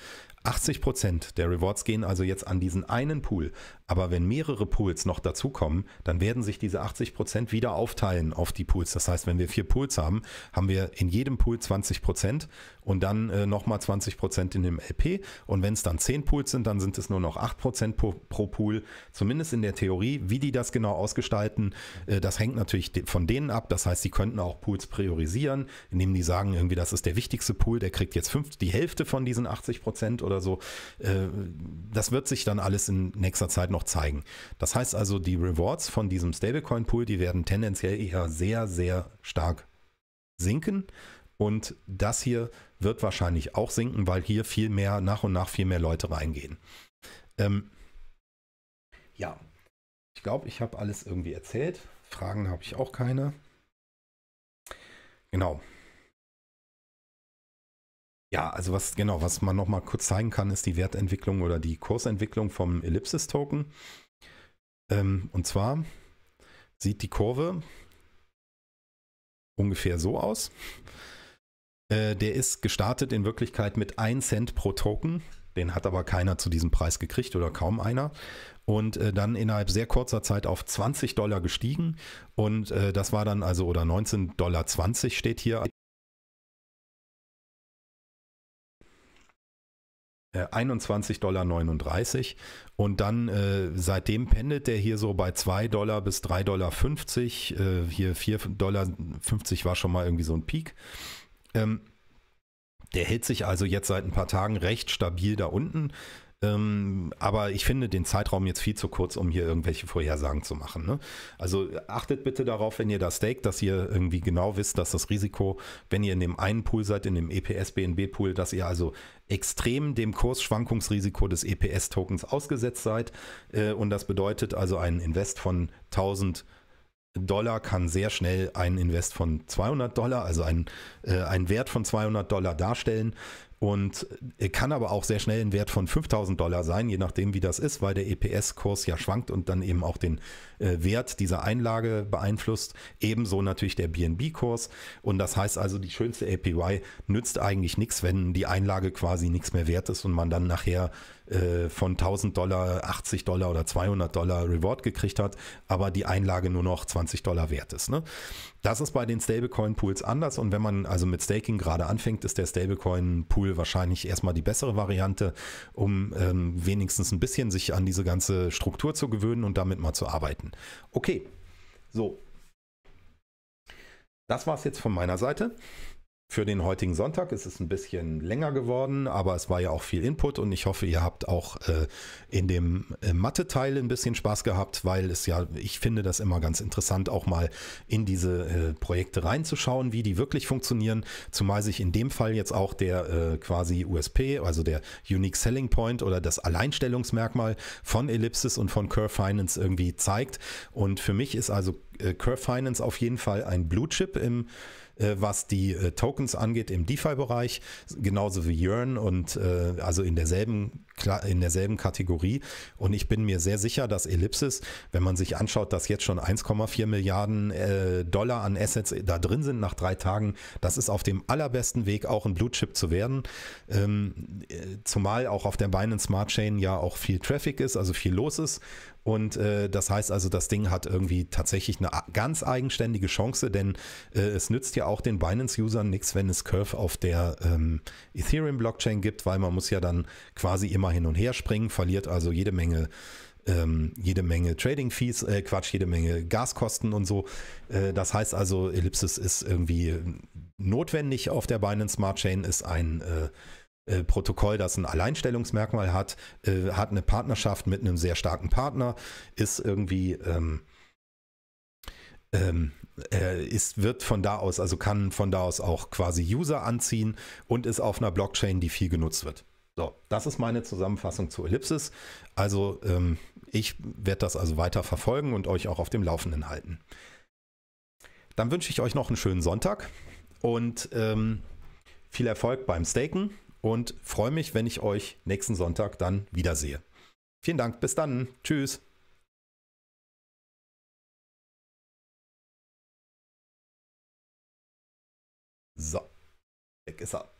80% der Rewards gehen also jetzt an diesen einen Pool, aber wenn mehrere Pools noch dazukommen, dann werden sich diese 80 wieder aufteilen auf die Pools. Das heißt, wenn wir vier Pools haben, haben wir in jedem Pool 20 und dann äh, nochmal 20 in dem LP. Und wenn es dann 10 Pools sind, dann sind es nur noch 8 pro, pro, Pool. Zumindest in der Theorie. Wie die das genau ausgestalten, äh, das hängt natürlich von denen ab. Das heißt, sie könnten auch Pools priorisieren, indem die sagen, irgendwie, das ist der wichtigste Pool, der kriegt jetzt fünf, die Hälfte von diesen 80 oder so. Äh, das wird sich dann alles in nächster Zeit noch noch zeigen. Das heißt also, die Rewards von diesem Stablecoin-Pool, die werden tendenziell eher sehr, sehr stark sinken. Und das hier wird wahrscheinlich auch sinken, weil hier viel mehr, nach und nach viel mehr Leute reingehen. Ähm, ja, ich glaube, ich habe alles irgendwie erzählt. Fragen habe ich auch keine. Genau. Ja, also was genau, was man noch mal kurz zeigen kann, ist die Wertentwicklung oder die Kursentwicklung vom Ellipsis-Token. Ähm, und zwar sieht die Kurve ungefähr so aus. Äh, der ist gestartet in Wirklichkeit mit 1 Cent pro Token. Den hat aber keiner zu diesem Preis gekriegt oder kaum einer. Und äh, dann innerhalb sehr kurzer Zeit auf 20 Dollar gestiegen. Und äh, das war dann also, oder 19,20 Dollar steht hier 21,39 äh, Dollar und dann äh, seitdem pendelt der hier so bei 2 Dollar bis 3,50 Dollar. Äh, hier 4,50 Dollar war schon mal irgendwie so ein Peak. Ähm, der hält sich also jetzt seit ein paar Tagen recht stabil da unten. Ähm, aber ich finde den Zeitraum jetzt viel zu kurz, um hier irgendwelche Vorhersagen zu machen. Ne? Also achtet bitte darauf, wenn ihr da staked, dass ihr irgendwie genau wisst, dass das Risiko, wenn ihr in dem einen Pool seid, in dem EPS-BNB-Pool, dass ihr also extrem dem Kursschwankungsrisiko des EPS-Tokens ausgesetzt seid. Äh, und das bedeutet also ein Invest von 1000 Dollar kann sehr schnell ein Invest von 200 Dollar, also ein, äh, ein Wert von 200 Dollar darstellen und äh, kann aber auch sehr schnell ein Wert von 5000 Dollar sein, je nachdem wie das ist, weil der EPS-Kurs ja schwankt und dann eben auch den äh, Wert dieser Einlage beeinflusst. Ebenso natürlich der BNB-Kurs und das heißt also, die schönste APY nützt eigentlich nichts, wenn die Einlage quasi nichts mehr wert ist und man dann nachher äh, von 1000 Dollar 80 Dollar oder 200 Dollar Reward gekriegt hat, aber die Einlage nur noch 20 Dollar wert ist. Ne? Das ist bei den Stablecoin-Pools anders und wenn man also mit Staking gerade anfängt, ist der Stablecoin-Pool wahrscheinlich erstmal die bessere Variante, um ähm, wenigstens ein bisschen sich an diese ganze Struktur zu gewöhnen und damit mal zu arbeiten. Okay, so. Das war es jetzt von meiner Seite für den heutigen Sonntag. Es ist ein bisschen länger geworden, aber es war ja auch viel Input und ich hoffe, ihr habt auch äh, in dem äh, Mathe-Teil ein bisschen Spaß gehabt, weil es ja, ich finde das immer ganz interessant, auch mal in diese äh, Projekte reinzuschauen, wie die wirklich funktionieren. Zumal sich in dem Fall jetzt auch der äh, quasi USP, also der Unique Selling Point oder das Alleinstellungsmerkmal von Ellipsis und von Curve Finance irgendwie zeigt. Und für mich ist also äh, Curve Finance auf jeden Fall ein Blue Chip im äh, was die äh, Tokens angeht im DeFi-Bereich, genauso wie Yearn und äh, also in derselben in derselben Kategorie. Und ich bin mir sehr sicher, dass Ellipsis, wenn man sich anschaut, dass jetzt schon 1,4 Milliarden äh, Dollar an Assets da drin sind nach drei Tagen, das ist auf dem allerbesten Weg, auch ein Blue Chip zu werden. Ähm, äh, zumal auch auf der Binance Smart Chain ja auch viel Traffic ist, also viel los ist. Und äh, das heißt also, das Ding hat irgendwie tatsächlich eine ganz eigenständige Chance, denn äh, es nützt ja auch den Binance-Usern nichts, wenn es Curve auf der ähm, Ethereum-Blockchain gibt, weil man muss ja dann quasi immer mal hin und her springen, verliert also jede Menge ähm, jede Menge Trading-Fees, äh, Quatsch, jede Menge Gaskosten und so. Äh, das heißt also, Ellipsis ist irgendwie notwendig auf der Binance Smart Chain, ist ein äh, äh Protokoll, das ein Alleinstellungsmerkmal hat, äh, hat eine Partnerschaft mit einem sehr starken Partner, ist irgendwie ähm, ähm, äh, ist, wird von da aus, also kann von da aus auch quasi User anziehen und ist auf einer Blockchain, die viel genutzt wird. So, das ist meine Zusammenfassung zu Ellipsis. Also ähm, ich werde das also weiter verfolgen und euch auch auf dem Laufenden halten. Dann wünsche ich euch noch einen schönen Sonntag und ähm, viel Erfolg beim Staken und freue mich, wenn ich euch nächsten Sonntag dann wiedersehe. Vielen Dank, bis dann. Tschüss. So, weg ist er.